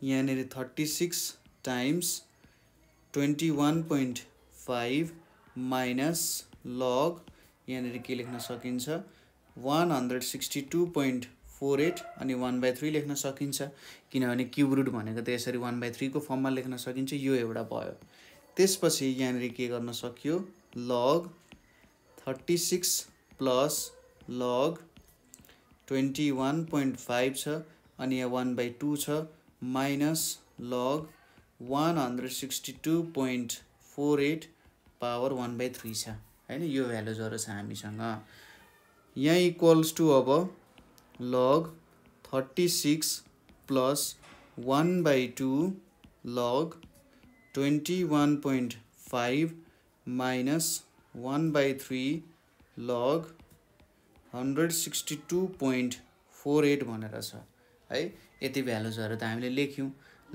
S1: यहाँनिर thirty six times twenty one point five minus log यहाँनिर के लेख्न सकिन्छ one hundred sixty two point four eight अनि वान बाई थ्री लेख्न सकिन्छ किनभने क्युब रुट भनेको त यसरी वान बाई थ्रीको फर्ममा लेख्न सकिन्छ यो एउटा भयो त्यसपछि यहाँनिर के गर्न सकियो log thirty six plus log twenty one point five छ अनि यहाँ वान बाई टू छ minus log one hundred sixty two point four eight power one by three छ होइन यो भ्यालुजहरू छ हामीसँग यहाँ इक्वल्स टु अब log thirty six plus one by two log twenty one point five minus one by three log hundred sixty two point four eight भनेर छ है यति भ्यालुजहरू त हामीले लेख्यौँ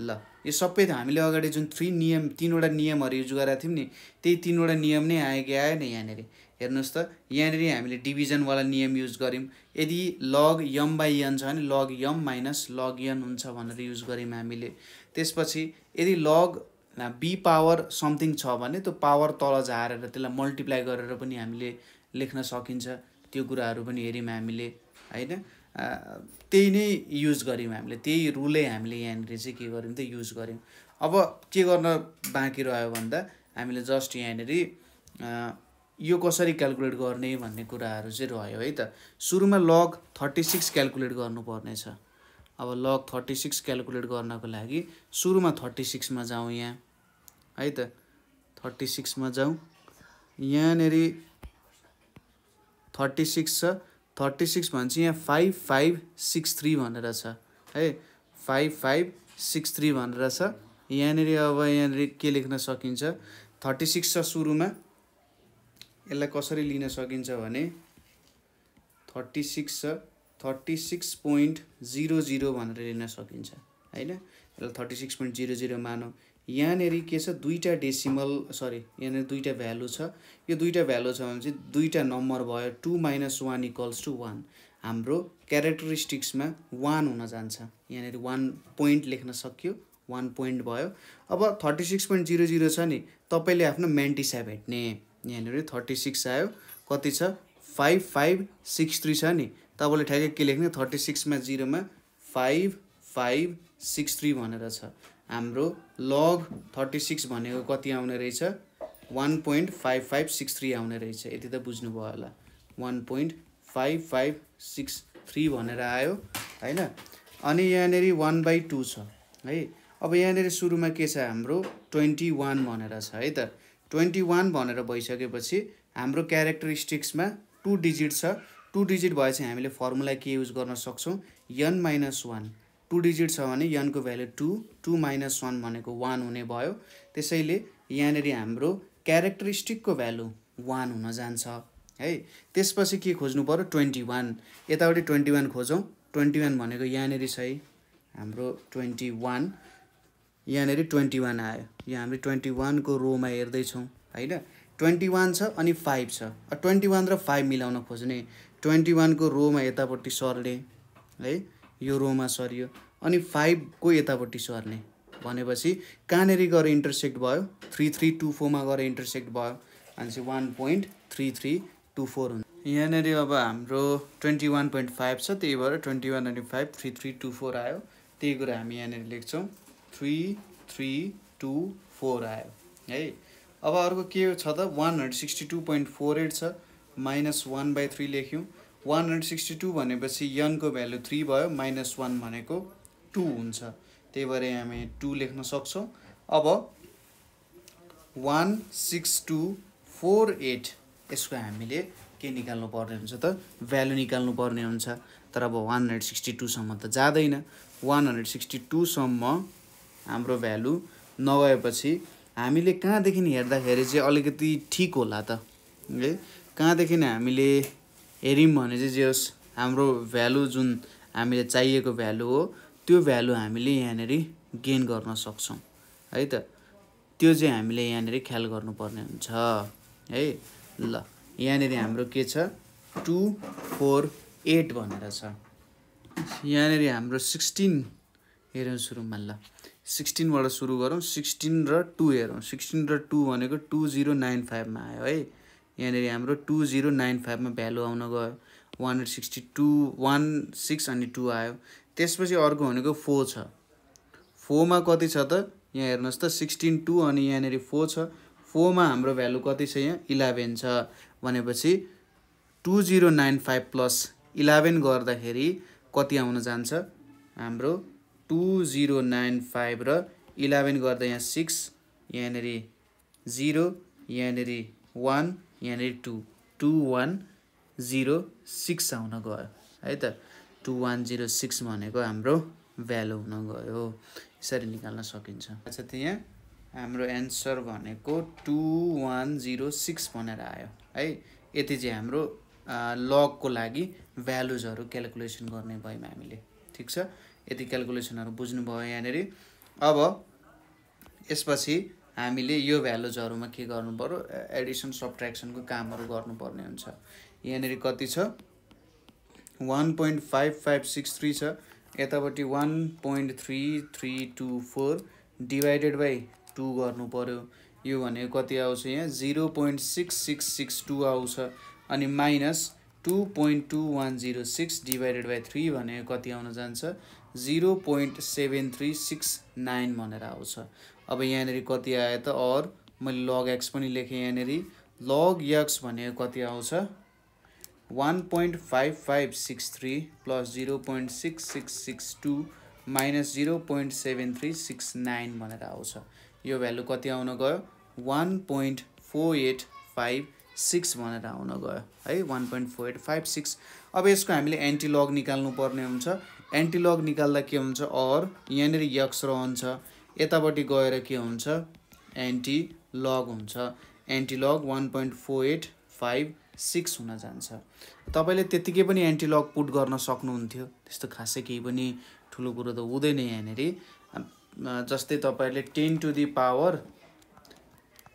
S1: ल यो सबै त हामीले अगाडि जुन थ्री नियम तिनवटा नियमहरू युज गरेका थियौँ नि त्यही तिनवटा नियम नै आयो कि आयो नि यहाँनिर हेर्नुहोस् त यहाँनिर हामीले डिभिजनवाला नियम युज गऱ्यौँ यदि लग यम बाई यन छ भने लग यम माइनस लग यन हुन्छ भनेर युज गऱ्यौँ हामीले त्यसपछि यदि लग बी पावर समथिङ छ भने त्यो पावर तल झारेर त्यसलाई मल्टिप्लाई गरेर पनि हामीले लेख्न सकिन्छ त्यो कुराहरू पनि हेऱ्यौँ हामीले होइन त्यही नै युज गऱ्यौँ हामीले त्यही रुलै हामीले यहाँनिर चाहिँ के गऱ्यौँ त युज गऱ्यौँ अब के गर्न बाँकी रह्यो भन्दा हामीले जस्ट यहाँनिर यो कसरी क्यालकुलेट गर्ने भन्ने कुराहरू चाहिँ रह्यो है त सुरुमा लग थर्टी सिक्स क्यालकुलेट गर्नुपर्नेछ अब लग थर्टी सिक्स क्यालकुलेट गर्नको लागि सुरुमा थर्टी सिक्समा जाउँ यहाँ है त थर्टी सिक्समा जाउँ यहाँनिर थर्टी सिक्स छ थर्टी सिक्स भनेपछि यहाँ फाइभ फाइभ सिक्स थ्री भनेर छ है फाइभ फाइभ सिक्स थ्री भनेर छ यहाँनिर अब यहाँनिर के लेख्न सकिन्छ थर्टी सिक्स छ सुरुमा यसलाई कसरी लिन सकिन्छ भने थर्टी सिक्स छ thirty six point zero zero भनेर लिन सकिन्छ होइन यसलाई thirty six point zero zero मानौँ यहाँनिर के छ दुईवटा डेसिमल सरी यहाँनिर दुईवटा भ्यालु छ यो दुईवटा भ्यालु छ भने चाहिँ दुईवटा नम्बर भयो two minus one equals to one हाम्रो क्यारेक्टरिस्टिक्समा वान हुन जान्छ यहाँनिर वान पोइन्ट लेख्न सकियो वान पोइन्ट भयो अब thirty six point zero zero छ नि तपाईँले आफ्नो मेन्टिसा भेट्ने यहाँनिर थर्टी सिक्स आयो कति छ फाइभ फाइभ सिक्स थ्री छ नि तपाईँले ठ्याक्कै के लेख्ने थर्टी सिक्समा जिरोमा फाइभ फाइभ सिक्स थ्री भनेर छ हाम्रो लग थर्टी सिक्स भनेको कति आउने रहेछ one point five five six three आउने रहेछ यति त बुझ्नुभयो होला one point five five six three भनेर आयो होइन अनि यहाँनिर वान बाई टू छ है अब यहाँनिर सुरुमा के छ हाम्रो ट्वेन्टी वान भनेर छ है त ट्वेन्टी वान भनेर भइसकेपछि हाम्रो क्यारेक्टरिस्टिक्समा टु डिजिट छ टु डिजिट भएपछि हामीले फर्मुला के युज गर्न सक्छौँ n minus one two digit छ भने यानको value two two minus one भनेको वान हुने भयो त्यसैले यहाँनिर हाम्रो क्यारेक्टरिस्टिकको भ्यालु वान हुन जान्छ है त्यसपछि के खोज्नु पऱ्यो ट्वेन्टी वान यतापट्टि ट्वेन्टी वान खोजौँ ट्वेन्टी वान भनेको यहाँनिर छ है हाम्रो ट्वेन्टी वान यहाँनिर ट्वेन्टी वान आयो यहाँ हामी ट्वेन्टी वानको रोमा हेर्दैछौँ होइन ट्वेन्टी वान छ अनि फाइभ छ ट्वेन्टी वान र फाइभ मिलाउन खोज्ने ट्वेन्टी वानको रोमा यतापट्टि सर्ने है यो रोमा सरियो अनि फाइभको यतापट्टि सर्ने भनेपछि कहाँनिर गएर इन्टरसेक्ट भयो थ्री थ्री टू फोरमा गएर इन्टरसेक्ट भयो भनेपछि one point three three two four हुन्छ यहाँनिर अब हाम्रो ट्वेन्टी वान पोइन्ट फाइभ छ त्यही भएर ट्वेन्टी वान अनि five three three two four आयो त्यही कुरा हामी यहाँनिर लेख्छौँ थ्री थ्री टू फोर आयो है अब अर्को के छ त one hundred sixty two point four eight छ माइनस वान बाई थ्री लेख्यौँ वान हन्ड्रेड सिक्सटी टू भनेपछि यनको भ्यालु थ्री भयो माइनस वान भनेको टू हुन्छ त्यही भएर हामी टू लेख्न सक्छौँ अब one six two four eight यसको हामीले के निकाल्नु पर्ने हुन्छ त भ्यालु निकाल्नु पर्ने हुन्छ तर अब वान हन्ड्रेड सिक्सटी टूसम्म त जाँदैन वान हन्ड्रेड सिक्सटी टूसम्म हाम्रो भ्यालु नगएपछि हामीले कहाँदेखि हेर्दाखेरि चाहिँ अलिकति ठिक होला त है कहाँदेखि हामीले हेऱ्यौँ भने चाहिँ जे होस् हाम्रो भ्यालु जुन हामीले चाहिएको भ्यालु हो त्यो भ्यालु हामीले यहाँनिर गेन गर्न सक्छौँ है त त्यो चाहिँ हामीले यहाँनिर ख्याल गर्नुपर्ने हुन्छ है ल यहाँनिर हाम्रो के छ टु फोर एट भनेर छ यहाँनिर हाम्रो सिक्सटिन हेऱ्यौँ सुरुमा ल सिक्सटिनबाट सुरु गरौँ सिक्सटिन र टू हेरौँ सिक्सटिन र टू भनेको टू जिरो नाइन फाइभमा आयो है यहाँनिर हाम्रो टु जिरो नाइन फाइभमा भ्यालु आउन गयो one hundred sixty two one six अनि टू आयो त्यसपछि अर्को भनेको फोर छ फोरमा कति छ त यहाँ हेर्नुहोस् त सिक्सटिन टू अनि यहाँनिर फोर छ फोरमा हाम्रो भ्यालु कति छ यहाँ इलेभेन छ भनेपछि two zero nine five plus eleven गर्दाखेरि कति आउन जान्छ हाम्रो टु जिरो नाइन फाइभ र इलेभेन गर्दा यहाँ सिक्स यहाँनिर जिरो यहाँनिर वान यहाँनिर two two one zero six आउन गयो है त टु वान जिरो सिक्स भनेको हाम्रो भ्यालु हुन गयो यसरी निकाल्न सकिन्छ अच्छा त्यहाँ हाम्रो एन्सर भनेको टु वान जिरो सिक्स भनेर आयो है यति चाहिँ हाम्रो लगको लागि भ्यालुजहरू क्यालकुलेसन गर्ने भयौँ हामीले ठिक छ यति क्यालकुलेसनहरू बुझ्नुभयो यहाँनिर अब यसपछि हामीले यो भ्यालुजहरूमा के गर्नु पऱ्यो एडिसन सब्ट्रेक्सनको कामहरू गर्नुपर्ने हुन्छ यहाँनिर कति छ one point five five six three छ यतापट्टि one point three three two four divided by two गर्नु पऱ्यो यो भनेको कति आउँछ यहाँ zero point six six six two आउँछ अनि minus two point two one zero six divided by three भनेको कति आउन जान्छ zero point seven three six nine भनेर आउँछ अब यहाँनिर कति आयो त अर मैले लग एक्स पनि लेखेँ यहाँनिर लग यक्स भनेको कति आउँछ one point five five six three plus zero point six six six two minus zero point seven three six nine भनेर आउँछ यो भ्यालु कति आउन गयो one point four eight five six भनेर आउन गयो है one point four eight five six अब यसको हामीले एन्टिलग निकाल्नुपर्ने हुन्छ एन्टिलग निकाल्दा के हुन्छ अर यहाँनिर यक्स रहन्छ यतापट्टि गएर के हुन्छ एन्टी लग हुन्छ anti log one point four eight five six हुन जान्छ तपाईँले त्यत्तिकै पनि एन्टी लग पुट गर्न सक्नुहुन्थ्यो त्यस्तो खासै केही पनि ठुलो कुरो त हुँदैन यहाँनिर जस्तै तपाईँहरूले ten to the power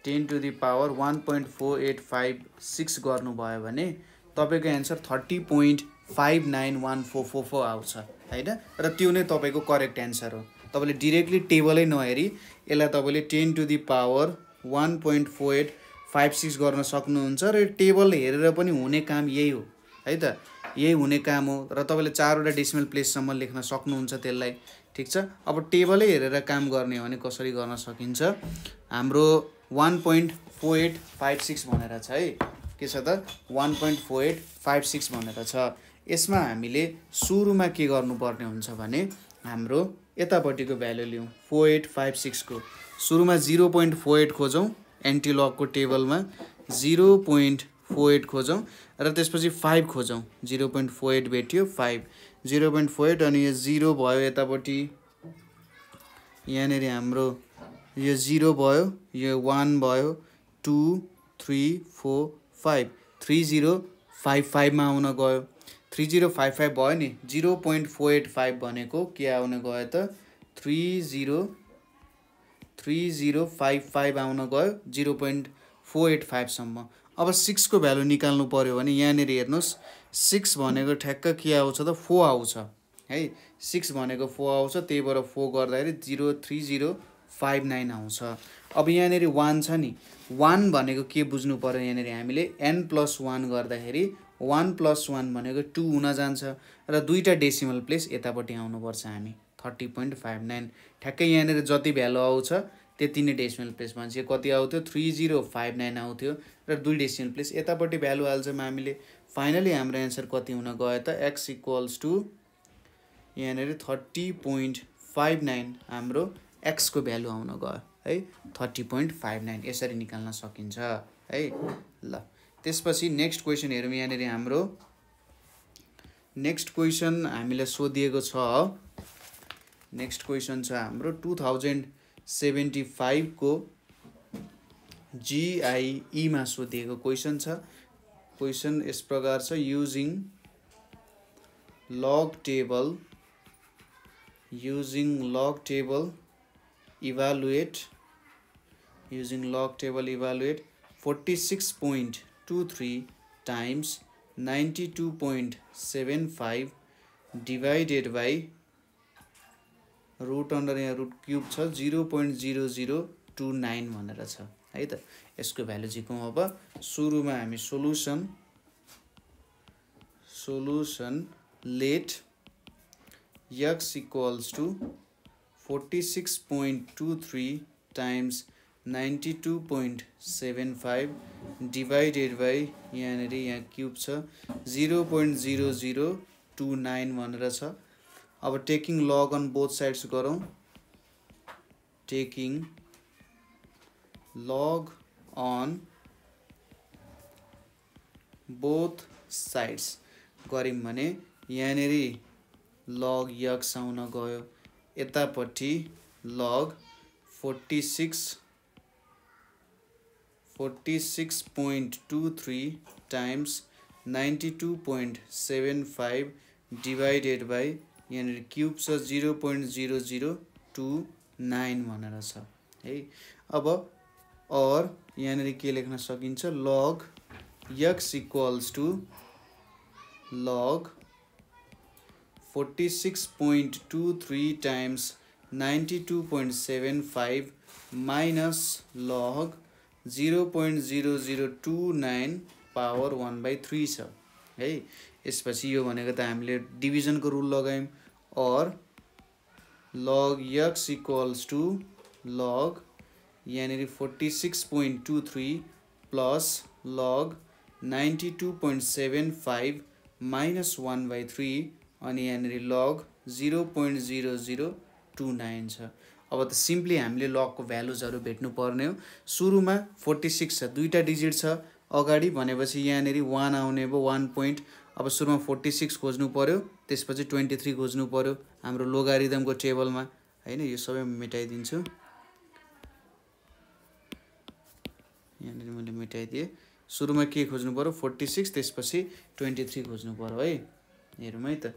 S1: ten to the power one point four eight five six गर्नुभयो भने तपाईँको answer thirty point five nine one four four four आउँछ होइन र त्यो नै तपाईँको करेक्ट एन्सर हो तपाईँले डिरेक्टली टेबलै नहेरी यसलाई तपाईँले ten to the power one point four eight five six गर्न सक्नुहुन्छ र टेबल हेरेर पनि हुने काम यही हो है त यही हुने काम हो र तपाईँले चारवटा डेसिमल प्लेससम्म लेख्न सक्नुहुन्छ त्यसलाई ठिक छ अब टेबलै हेरेर काम गर्ने हो भने कसरी गर्न सकिन्छ हाम्रो one point four eight five six भनेर छ है के छ त one point four eight five six भनेर छ यसमा हामीले सुरुमा के गर्नुपर्ने हुन्छ भने हाम्रो यतापट्टिको भ्याल्यु लिउँ फोर एट फाइभ सिक्सको सुरुमा जिरो पोइन्ट फोर एट खोजौँ एन्टिलकको टेबलमा जिरो पोइन्ट फोर एट खोजौँ र त्यसपछि फाइभ खोजौँ जिरो पोइन्ट फोर एट भेट्यो five zero point four eight अनि यो जिरो भयो यतापट्टि यहाँनिर हाम्रो यो जिरो भयो यो वान भयो two three four five three zero five फाइभमा आउन गयो थ्री जिरो फाइभ फाइभ भयो नि zero point four eight five भनेको के आउन गयो त three zero three zero five five आउन गयो जिरो पोइन्ट फोर एट फाइभसम्म अब सिक्सको भ्यालु निकाल्नु पऱ्यो भने यहाँनिर हेर्नुहोस् सिक्स भनेको ठ्याक्क के आउँछ त फोर आउँछ है सिक्स भनेको फोर आउँछ त्यही भएर फोर गर्दाखेरि zero three zero five nine आउँछ अब यहाँनिर वान छ नि वान भनेको के बुझ्नु पऱ्यो यहाँनिर हामीले एन प्लस वान गर्दाखेरि वान प्लस वान भनेको टू हुन जान्छ र दुईवटा डेसिमल प्लेस यतापट्टि आउनुपर्छ हामी थर्टी पोइन्ट फाइभ नाइन ठ्याक्कै यहाँनिर जति भ्यालु आउँछ त्यति नै डेसिमल प्लेस भन्छ कति आउँथ्यो थ्री जिरो फाइभ नाइन आउँथ्यो र दुई डेसिमल प्लेस यतापट्टि भ्यालु हाल्छौँ हामीले फाइनली हाम्रो एन्सर कति हुन गयो त एक्स इक्वल्स टु यहाँनिर थर्टी पोइन्ट फाइभ नाइन हाम्रो एक्सको भ्यालु आउन गयो है थर्टी पोइन्ट फाइभ नाइन यसरी निकाल्न सकिन्छ है ल त्यसपछि नेक्स्ट क्वेसन हेरौँ यहाँनिर हाम्रो नेक्स्ट क्वेसन हामीलाई सोधिएको छ नेक्स्ट क्वेसन छ हाम्रो टु थाउजन्ड सेभेन्टी फाइभको जिआइईमा सोधिएको क्वेसन छ क्वेसन यस प्रकार छ using log table using log table evaluate using log table evaluate forty six point two three times ninety two point seven five divided by root under यहाँ root cube छ zero point zero zero two nine भनेर छ है त यसको value झिकौँ अब सुरुमा हामी solution solution let x equals to forty six point two three times ninety two point seven five divided by यहाँनिर यहाँ क्युब छ zero point zero zero two nine भनेर छ अब taking log on both sides गरौँ taking log on both sides गऱ्यौँ भने यहाँनिर लग यक्स आउन गयो यतापट्टि log forty six forty six point two three times ninety two point seven five divided by यहाँनिर क्युब छ zero point zero zero two nine भनेर छ है अब अर यहाँनिर के लेख्न सकिन्छ log x equals to log forty six point two three times ninety two point seven five minus log zero point zero zero two nine power one by three छ है यसपछि यो भनेको त हामीले डिभिजनको रुल लगायौँ or log x equals to log यहाँनिर forty six point two three plus log ninety two point seven five minus one by three अनि यहाँनिर log zero point zero zero two nine छ अब त सिम्पली हामीले लगको भ्यालुजहरू भेट्नुपर्ने हो सुरुमा फोर्टी सिक्स छ दुईवटा डिजिट छ अगाडि भनेपछि यहाँनिर वान आउने भयो वान पोइन्ट अब सुरुमा फोर्टी सिक्स खोज्नु पऱ्यो त्यसपछि ट्वेन्टी थ्री खोज्नु पऱ्यो हाम्रो लोगारिदमको टेबलमा होइन यो सबै मेटाइदिन्छु यहाँनिर मैले मेटाइदिएँ सुरुमा के खोज्नु पऱ्यो फोर्टी सिक्स त्यसपछि ट्वेन्टी थ्री खोज्नु पऱ्यो है हेरौँ है त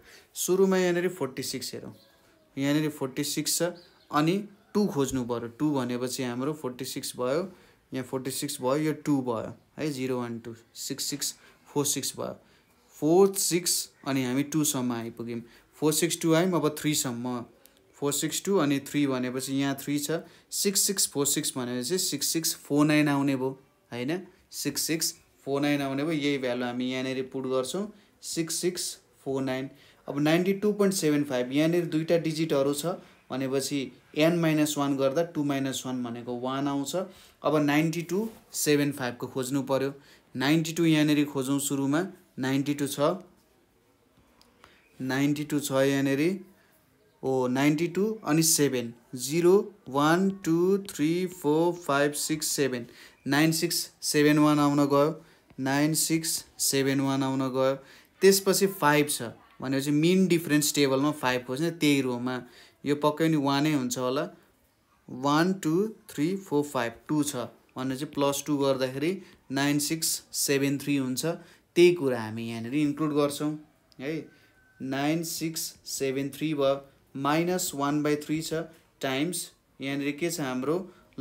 S1: सुरुमा यहाँनिर फोर्टी सिक्स हेरौँ यहाँनिर फोर्टी सिक्स छ अनि टु खोज्नु पऱ्यो टू भनेपछि हाम्रो फोर्टी सिक्स भयो यहाँ फोर्टी सिक्स भयो यो टू भयो है zero one two six six four six भयो फोर सिक्स अनि हामी टूसम्म आइपुग्यौँ फोर सिक्स टू आयौँ अब थ्रीसम्म फोर सिक्स टू अनि थ्री भनेपछि यहाँ थ्री छ सिक्स सिक्स फोर सिक्स भनेपछि सिक्स सिक्स फोर नाइन आउने भयो होइन सिक्स सिक्स फोर नाइन आउने भयो यही भ्यालु हामी यहाँनिर पुट गर्छौँ सिक्स सिक्स फोर नाइन अब ninety two point seven five यहाँनिर दुईवटा डिजिटहरू छ भनेपछि एन माइनस वान गर्दा टू माइनस वान भनेको वान आउँछ अब नाइन्टी टू सेभेन फाइभको खोज्नु पऱ्यो नाइन्टी टू यहाँनिर खोजौँ सुरुमा नाइन्टी टू छ नाइन्टी टू छ यहाँनिर ओ नाइन्टी टू अनि seven zero one two three four five six seven nine six seven one आउन गयो नाइन सिक्स सेभेन वान आउन गयो त्यसपछि फाइभ छ भनेपछि मेन डिफ्रेन्स टेबलमा फाइभ खोज्ने त्यही रोमा यो पक्कै नि वानै हुन्छ होला one two three four five two छ भने चाहिँ प्लस टू गर्दाखेरि नाइन सिक्स सेभेन थ्री हुन्छ त्यही कुरा हामी यहाँनिर इन्क्लुड गर्छौँ है नाइन सिक्स सेभेन थ्री भयो माइनस वान बाई थ्री छ टाइम्स यहाँनिर के छ हाम्रो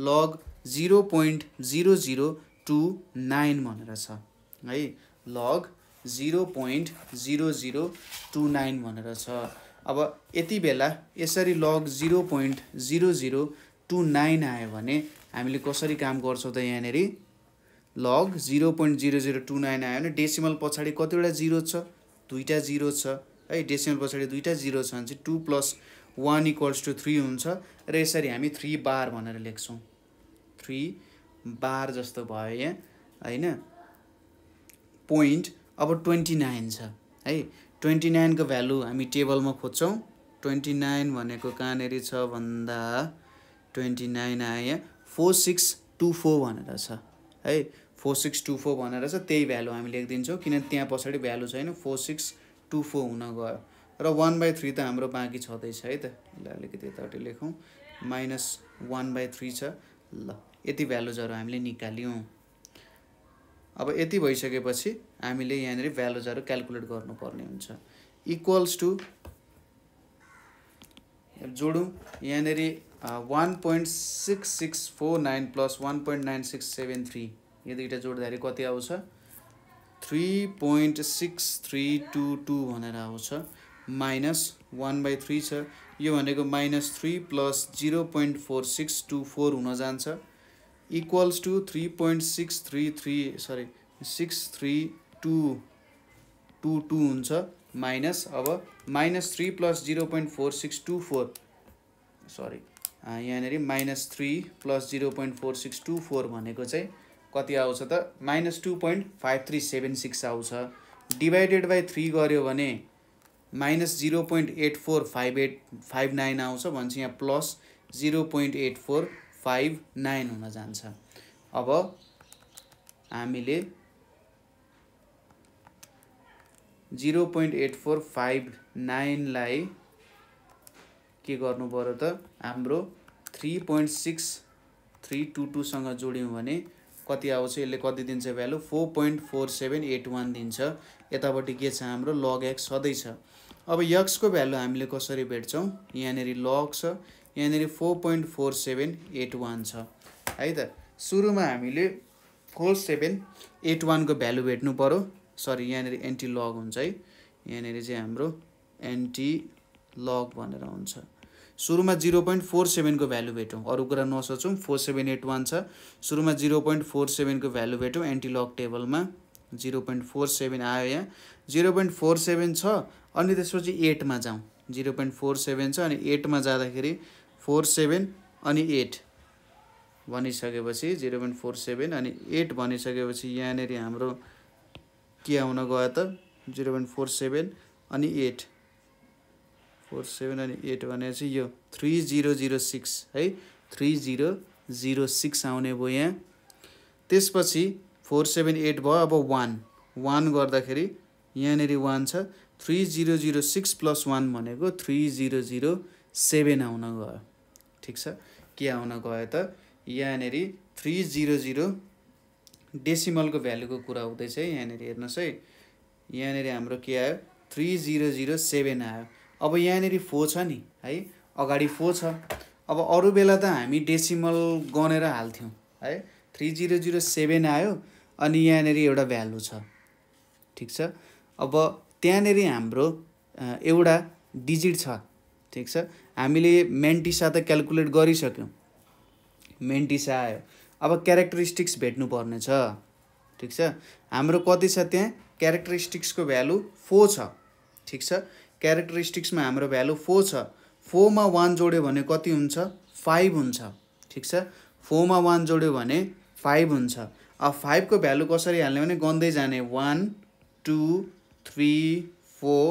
S1: log zero point zero zero two nine भनेर छ है log zero point zero zero two nine भनेर छ अब यति बेला यसरी log zero point zero zero two nine आयो भने हामीले कसरी काम गर्छौँ त यहाँनिर log zero point zero zero two nine आयो भने डेसिमल पछाडि कतिवटा जिरो छ दुईवटा जिरो छ है डेसिमल पछाडि दुईवटा जिरो छ भने चाहिँ two plus one equals two three हुन्छ र यसरी हामी थ्री बार भनेर लेख्छौँ थ्री बार जस्तो भयो यहाँ होइन पोइन्ट अब ट्वेन्टी नाइन छ है ट्वेन्टी नाइनको भ्यालु हामी टेबलमा खोज्छौँ ट्वेन्टी नाइन भनेको कहाँनिर छ भन्दा ट्वेन्टी नाइन आयो फोर सिक्स टू फोर भनेर छ है फोर सिक्स टू फोर भनेर छ त्यही भ्यालु हामी लेखिदिन्छौँ किन त्यहाँ पछाडि भ्यालु छैन फोर सिक्स टू फोर हुन गयो र वान बाई थ्री त हाम्रो बाँकी छँदैछ है त ल अलिकति यतापट्टि लेखौँ माइनस वान बाई थ्री छ ल यति भ्यालुजहरू हामीले निकाल्यौँ अब यति भइसकेपछि हामीले यहाँनिर भ्यालुजहरू क्यालकुलेट गर्नुपर्ने हुन्छ इक्वल्स टु जोडौँ यहाँनिर one point six six four nine plus one point nine six seven three यो दुइटा जोड्दाखेरि कति आउँछ three point six three two two भनेर आउँछ माइनस वान बाई थ्री छ यो भनेको minus three plus zero point four six two four हुन जान्छ equals to three point six three three sorry six three two two two हुन्छ minus अब minus three plus zero point four six two four sorry यहाँनिर minus three plus zero point four six two four भनेको चाहिँ कति आउँछ त minus two point five three seven six आउँछ divided by three गऱ्यो भने minus zero point eight four five eight five nine आउँछ भन्छ यहाँ plus zero point eight four five nine हुन जान्छ अब हामीले zero point eight four five नाइनलाई के गर्नु पऱ्यो त हाम्रो three point six three two टूसँग जोड्यौँ भने कति आउँछ यसले कति दिन्छ value four point four seven eight one दिन्छ यतापट्टि के छ हाम्रो लग एक्स सधैँ छ अब यक्सको भ्यालु हामीले कसरी भेट्छौँ यहाँनिर लग छ यहाँनिर four point four seven eight one छ है त सुरुमा हामीले फोर सेभेन एट वानको भ्यालु भेट्नु पऱ्यो सरी यहाँनिर एन्टी लग हुन्छ है यहाँनिर चाहिँ हाम्रो एन्टी लग भनेर हुन्छ सुरुमा जिरो पोइन्ट फोर सेभेनको भ्यालु भेटौँ अरू कुरा नसोचौँ फोर सेभेन एट वान छ सुरुमा जिरो पोइन्ट फोर सेभेनको भ्यालु भेटौँ एन्टी लग टेबलमा जिरो पोइन्ट फोर सेभेन आयो यहाँ जिरो पोइन्ट फोर सेभेन छ अनि त्यसपछि एटमा जाउँ जिरो पोइन्ट फोर सेभेन छ अनि एटमा जाँदाखेरि फोर सेभेन अनि एट भनिसकेपछि जिरो पोइन्ट फोर सेभेन अनि एट भनिसकेपछि यहाँनिर हाम्रो के आउन गयो त जिरो पोइन्ट फोर सेभेन अनि एट फोर सेभेन अनि एट भनेपछि यो थ्री जिरो जिरो सिक्स है थ्री जिरो जिरो सिक्स आउने भयो यहाँ त्यसपछि फोर सेभेन एट भयो अब वान वान गर्दाखेरि यहाँनिर वान छ three zero zero six plus one भनेको थ्री जिरो जिरो सेभेन आउन गयो ठिक छ के आउन गयो त यहाँनिर थ्री जिरो जिरो डेसिमलको भ्यालुको कुरा हुँदैछ है यहाँनिर हेर्नुहोस् है यहाँनिर हाम्रो के आयो थ्री जिरो जिरो सेभेन आयो अब यहाँनिर फोर छ नि है अगाडि फोर छ अब अरू बेला त हामी डेसिमल गनेर हाल्थ्यौँ है थ्री जिरो जिरो सेभेन आयो अनि यहाँनिर एउटा भ्यालु छ ठिक छ अब त्यहाँनिर हाम्रो एउटा डिजिट छ ठिक छ हामीले मेन्टिसा त क्यालकुलेट गरिसक्यौँ मेन्टिसा आयो अब क्यारेक्टरिस्टिक्स भेट्नुपर्नेछ ठिक छ हाम्रो कति छ त्यहाँ क्यारेक्टरिस्टिक्सको भ्यालु फोर छ ठिक छ क्यारेक्टरिस्टिक्समा हाम्रो भ्यालु फोर छ फोरमा वान जोड्यो भने कति हुन्छ फाइभ हुन्छ ठिक छ फोरमा वान जोड्यो भने फाइभ हुन्छ अब फाइभको भ्यालु कसरी हाल्ने भने गन्दै जाने one two three four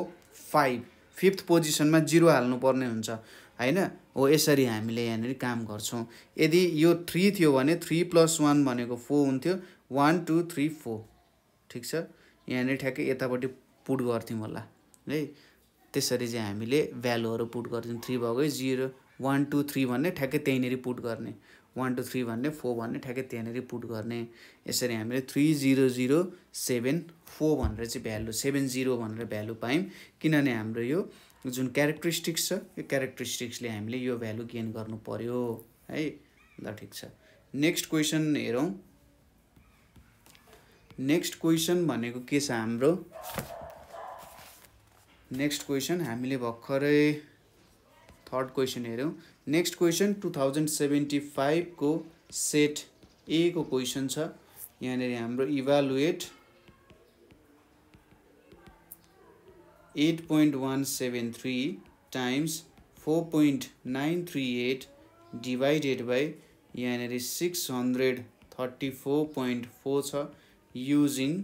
S1: five fifth पोजिसनमा जिरो हाल्नुपर्ने हुन्छ होइन हो यसरी हामीले यहाँनिर काम गर्छौँ यदि यो थ्री थियो भने थ्री प्लस वान भनेको फोर हुन्थ्यो वान टू थ्री फोर ठिक छ यहाँनिर ठ्याक्कै यतापट्टि पुट गर्थ्यौँ होला है त्यसरी चाहिँ हामीले भ्यालुहरू पुट गर्थ्यौँ थ्री भएकै जिरो वान टू थ्री भन्ने ठ्याक्कै त्यहीँनिर पुट गर्ने वान टू थ्री भन्ने फोर भन्ने ठ्याक्कै त्यहाँनिर पुट गर्ने यसरी हामीले three zero zero seven four भनेर चाहिँ भ्यालु सेभेन जिरो भनेर भ्यालु पायौँ किनभने हाम्रो यो जुन क्यारेक्टरिस्टिक्स छ यो क्यारेक्टरिस्टिक्सले हामीले यो भ्यालु गेन गर्नु पर्यो है ल ठिक छ नेक्स्ट क्वेसन हेरौँ नेक्स्ट क्वेसन भनेको के छ हाम्रो नेक्स्ट क्वेसन हामीले भर्खरै थर्ड क्वेसन हेऱ्यौँ next question two thousand seventy फाइभको सेट ए को क्वेसन छ यहाँनिर हाम्रो evaluate eight point one seven three times four point nine three eight divided by यहाँनिर six hundred thirty four point four छ युजिङ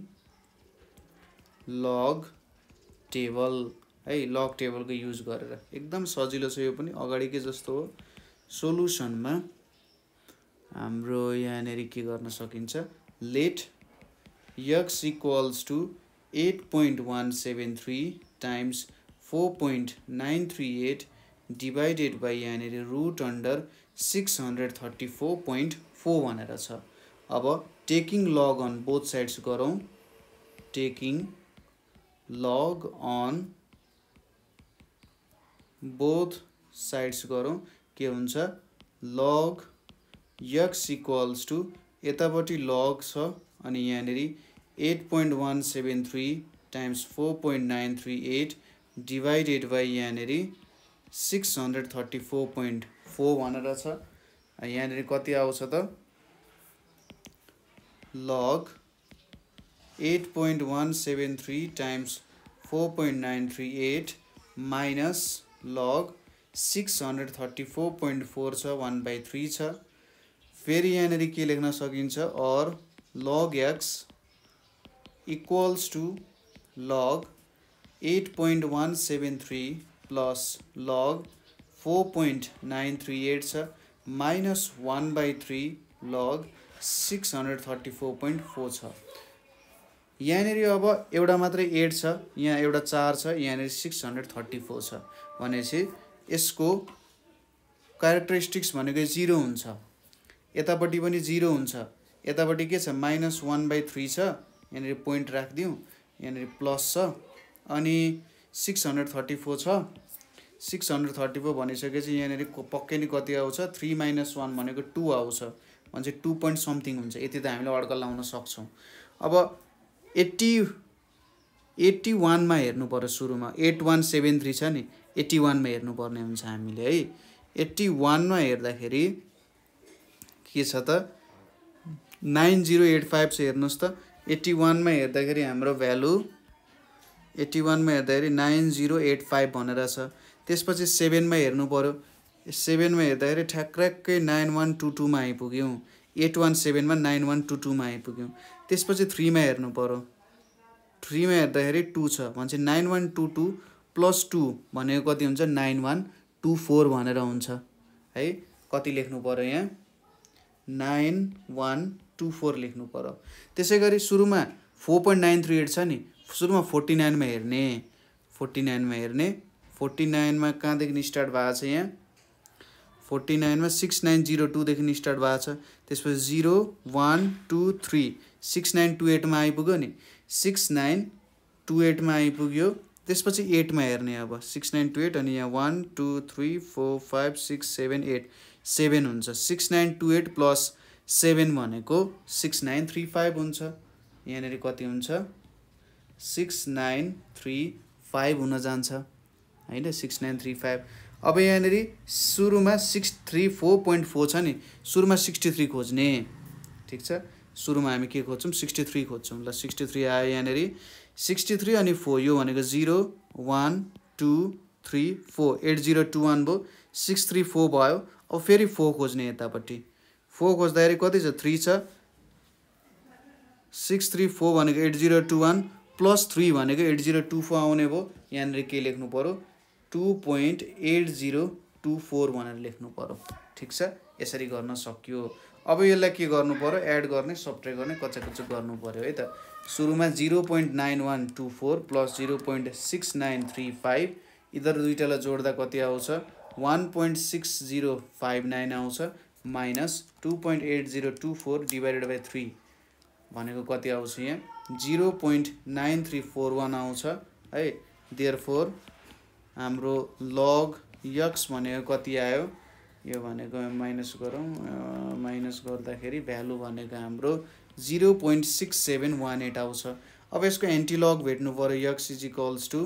S1: लग टेबल है log टेबलको use गरेर एकदम सजिलो छ यो पनि अगाडिकै जस्तो हो सोलुसनमा हाम्रो यहाँनिर के गर्न सकिन्छ let x equals to eight point one seven three times four point nine three eight divided by यहाँनिर root under six hundred thirty four point four भनेर छ अब taking log on both sides गरौँ taking log on both sides गरौँ के हुन्छ लग x equals to यतापट्टि लग छ अनि यहाँनिर eight point one seven three times four point nine three eight divided by यहाँनिर six hundred thirty four point four भनेर छ यहाँनिर कति आउँछ त log eight point one seven three times four point nine three eight minus log six hundred thirty four point four छ one by three छ फेरि यहाँनिर के लेख्न सकिन्छ or log x equals to log 8.173 plus log four point nine three eight छ minus one by three log six hundred thirty four point four छ यहाँनिर अब एउटा मात्रै एट छ यहाँ एउटा चार छ यहाँनिर सिक्स हन्ड्रेड थर्टी फोर छ भनेपछि यसको क्यारेक्टरिस्टिक्स भनेको जिरो हुन्छ यतापट्टि पनि जिरो हुन्छ यतापट्टि के छ माइनस वान बाई थ्री छ यहाँनिर पोइन्ट राखिदिउँ यहाँनिर प्लस छ अनि सिक्स हन्ड्रेड थर्टी फोर छ सिक्स हन्ड्रेड थर्टी फोर भनिसकेपछि यहाँनिर पक्कै नै कति आउँछ थ्री माइनस वान भनेको टू आउँछ भने चाहिँ टू पोइन्ट समथिङ हुन्छ यति त हामीले अड्कल लाउन सक्छौँ अब एट्टी एट्टी वानमा हेर्नु पऱ्यो सुरुमा एट वान सेभेन थ्री छ नि एट्टी वानमा हेर्नुपर्ने हुन्छ हामीले है एट्टी वानमा हेर्दाखेरि के छ त नाइन जिरो एट फाइभ छ हेर्नुहोस् त एट्टी वानमा हेर्दाखेरि हाम्रो भ्यालु एट्टी वानमा हेर्दाखेरि नाइन जिरो एट फाइभ भनेर छ त्यसपछि सेभेनमा हेर्नु पऱ्यो सेभेनमा हेर्दाखेरि ठ्याक्क्राक्कै नाइन वान टू टूमा आइपुग्यौँ एट वान सेभेनमा नाइन वान टू टूमा आइपुग्यौँ त्यसपछि थ्रीमा हेर्नु पऱ्यो थ्रीमा हेर्दाखेरि टू छ भन्छ nine one two two plus two भनेको कति हुन्छ नाइन वान टू फोर भनेर हुन्छ है कति लेख्नु पऱ्यो यहाँ नाइन वान टू फोर लेख्नु पऱ्यो त्यसै गरी सुरुमा four point nine three eight छ नि सुरुमा फोर्टी नाइनमा हेर्ने फोर्टी नाइनमा हेर्ने फोर्टी नाइनमा कहाँदेखि स्टार्ट भएको छ यहाँ फोर्टी नाइनमा सिक्स नाइन जिरो टूदेखि स्टार्ट भएको छ त्यसपछि zero one two three six nine two एटमा आइपुग्यो नि सिक्स नाइन टू एटमा आइपुग्यो त्यसपछि एटमा हेर्ने अब सिक्स नाइन टू एट अनि यहाँ one two three four five six seven eight seven हुन्छ six nine two eight plus seven भनेको सिक्स नाइन थ्री फाइभ हुन्छ यहाँनिर कति हुन्छ सिक्स नाइन थ्री फाइभ हुन जान्छ होइन सिक्स नाइन थ्री फाइभ अब यहाँनिर सुरुमा six three four point four छ नि सुरुमा सिक्सटी थ्री खोज्ने ठिक छ सुरुमा हामी के खोज्छौँ सिक्सटी थ्री खोज्छौँ ल सिक्सटी थ्री आयो यहाँनिर सिक्सटी थ्री अनि फोर यो भनेको zero one two three four eight zero two one भयो सिक्स थ्री फोर भयो अब फेरि फोर खोज्ने यतापट्टि फोर खोज्दाखेरि कति छ थ्री छ सिक्स थ्री फोर भनेको eight zero two one plus three भनेको एट जिरो टू फोर आउने भयो यहाँनिर के लेख्नु पऱ्यो two point eight zero two four भनेर लेख्नु पऱ्यो ठिक छ यसरी गर्न सकियो अब यसलाई के गर्नु पऱ्यो एड गर्ने सफ्टवेयर गर्ने कच्चा कच्चा गर्नु पऱ्यो है त सुरुमा zero point nine one two four plus zero point six nine three five यिनीहरू दुइटालाई जोड्दा कति आउँछ one point six zero five nine आउँछ minus two point eight zero two four divided by three भनेको कति आउँछ यहाँ zero point nine three four one आउँछ है देयर फोर हाम्रो लग यक्स भनेको कति आयो यो भनेको माइनस गरौँ माइनस गर्दाखेरि भ्यालु भनेको हाम्रो zero point six seven one eight आउँछ अब यसको एन्टिलग भेट्नु पऱ्यो x is equals to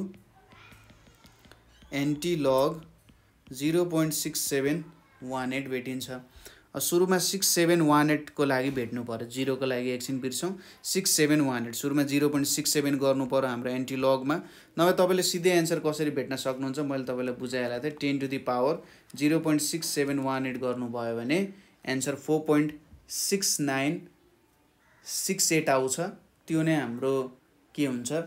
S1: antilog zero point six seven one eight भेटिन्छ सुरुमा सिक्स सेभेन वान एटको लागि भेट्नु पऱ्यो जिरोको लागि एकछिन बिर्सौँ सिक्स सेभेन वान एट सुरुमा जिरो पोइन्ट सिक्स सेभेन गर्नु पऱ्यो हाम्रो एन्टी लगमा नभए तपाईँले सिधै एन्सर कसरी भेट्न सक्नुहुन्छ मैले तपाईँलाई बुझाइहालेको थिएँ ten to the power zero point six seven one eight गर्नुभयो भने answer four point six nine six eight आउँछ त्यो नै हाम्रो के हुन्छ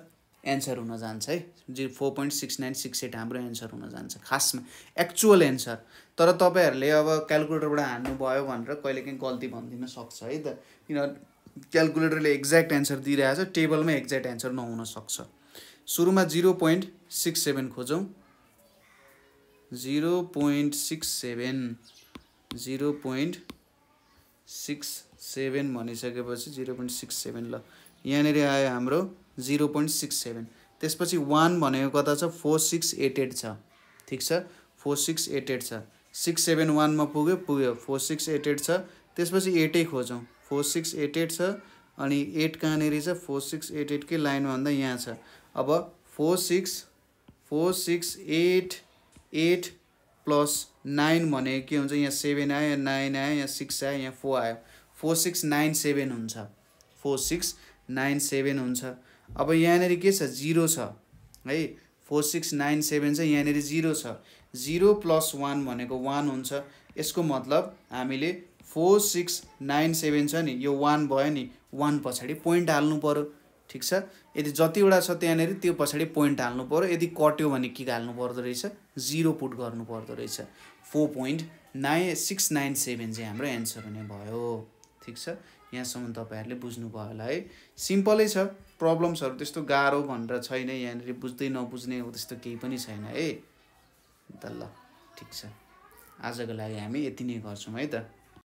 S1: एन्सर हुन जान्छ है zero four point six nine six eight हाम्रो एन्सर हुन जान्छ खासमा एक्चुअल एन्सर तर तपाईँहरूले अब क्यालकुलेटरबाट हान्नुभयो भनेर कहिलेकाहीँ गल्ती भनिदिन सक्छ है त किन क्यालकुलेटरले एक्ज्याक्ट एन्सर दिइरहेको छ टेबलमै एक्ज्याक्ट एन्सर नहुन सक्छ सुरुमा जिरो पोइन्ट सिक्स सेभेन खोजौँ zero point six seven zero point six seven भनिसकेपछि जिरो पोइन्ट सिक्स सेभेन ल यहाँनिर आयो हाम्रो जिरो पोइन्ट सिक्स सेभेन त्यसपछि वान भनेको कता छ फोर सिक्स एट एट छ ठिक छ फोर सिक्स एट एट छ सिक्स सेभेन वानमा पुग्यो पुग्यो फोर सिक्स एट एट छ त्यसपछि एटै खोजौँ फोर सिक्स एट एट छ अनि एट कहाँनिर छ फोर सिक्स एट एटकै भन्दा यहाँ छ अब four six four six eight eight plus nine भने के हुन्छ यहाँ सेभेन आयो यहाँ नाइन आयो यहाँ सिक्स आयो यहाँ फोर आयो फोर सिक्स नाइन सेभेन हुन्छ फोर सिक्स नाइन सेभेन हुन्छ अब यहाँनिर के छ जिरो छ है फोर सिक्स नाइन सेभेन चाहिँ यहाँनिर जिरो छ जिरो प्लस वान भनेको वान हुन्छ यसको मतलब हामीले फोर सिक्स नाइन सेभेन छ नि यो वान भयो नि वान पछाडि पोइन्ट हाल्नु पऱ्यो ठिक छ यदि जतिवटा छ त्यहाँनिर त्यो पछाडि पोइन्ट हाल्नु पऱ्यो यदि कट्यो भने के हाल्नु पर्दो रहेछ जिरो पुट गर्नु पर्दो रहेछ four point nine six nine seven चाहिँ हाम्रो एन्सर हुने भयो ठिक छ यहाँसम्म तपाईँहरूले बुझ्नुभयो होला है सिम्पलै छ प्रब्लम्सहरू त्यस्तो गाह्रो भनेर छैन यहाँनिर बुझ्दै नबुझ्ने हो त्यस्तो केही पनि छैन है त ल ठिक छ आजको लागि हामी यति नै गर्छौँ है त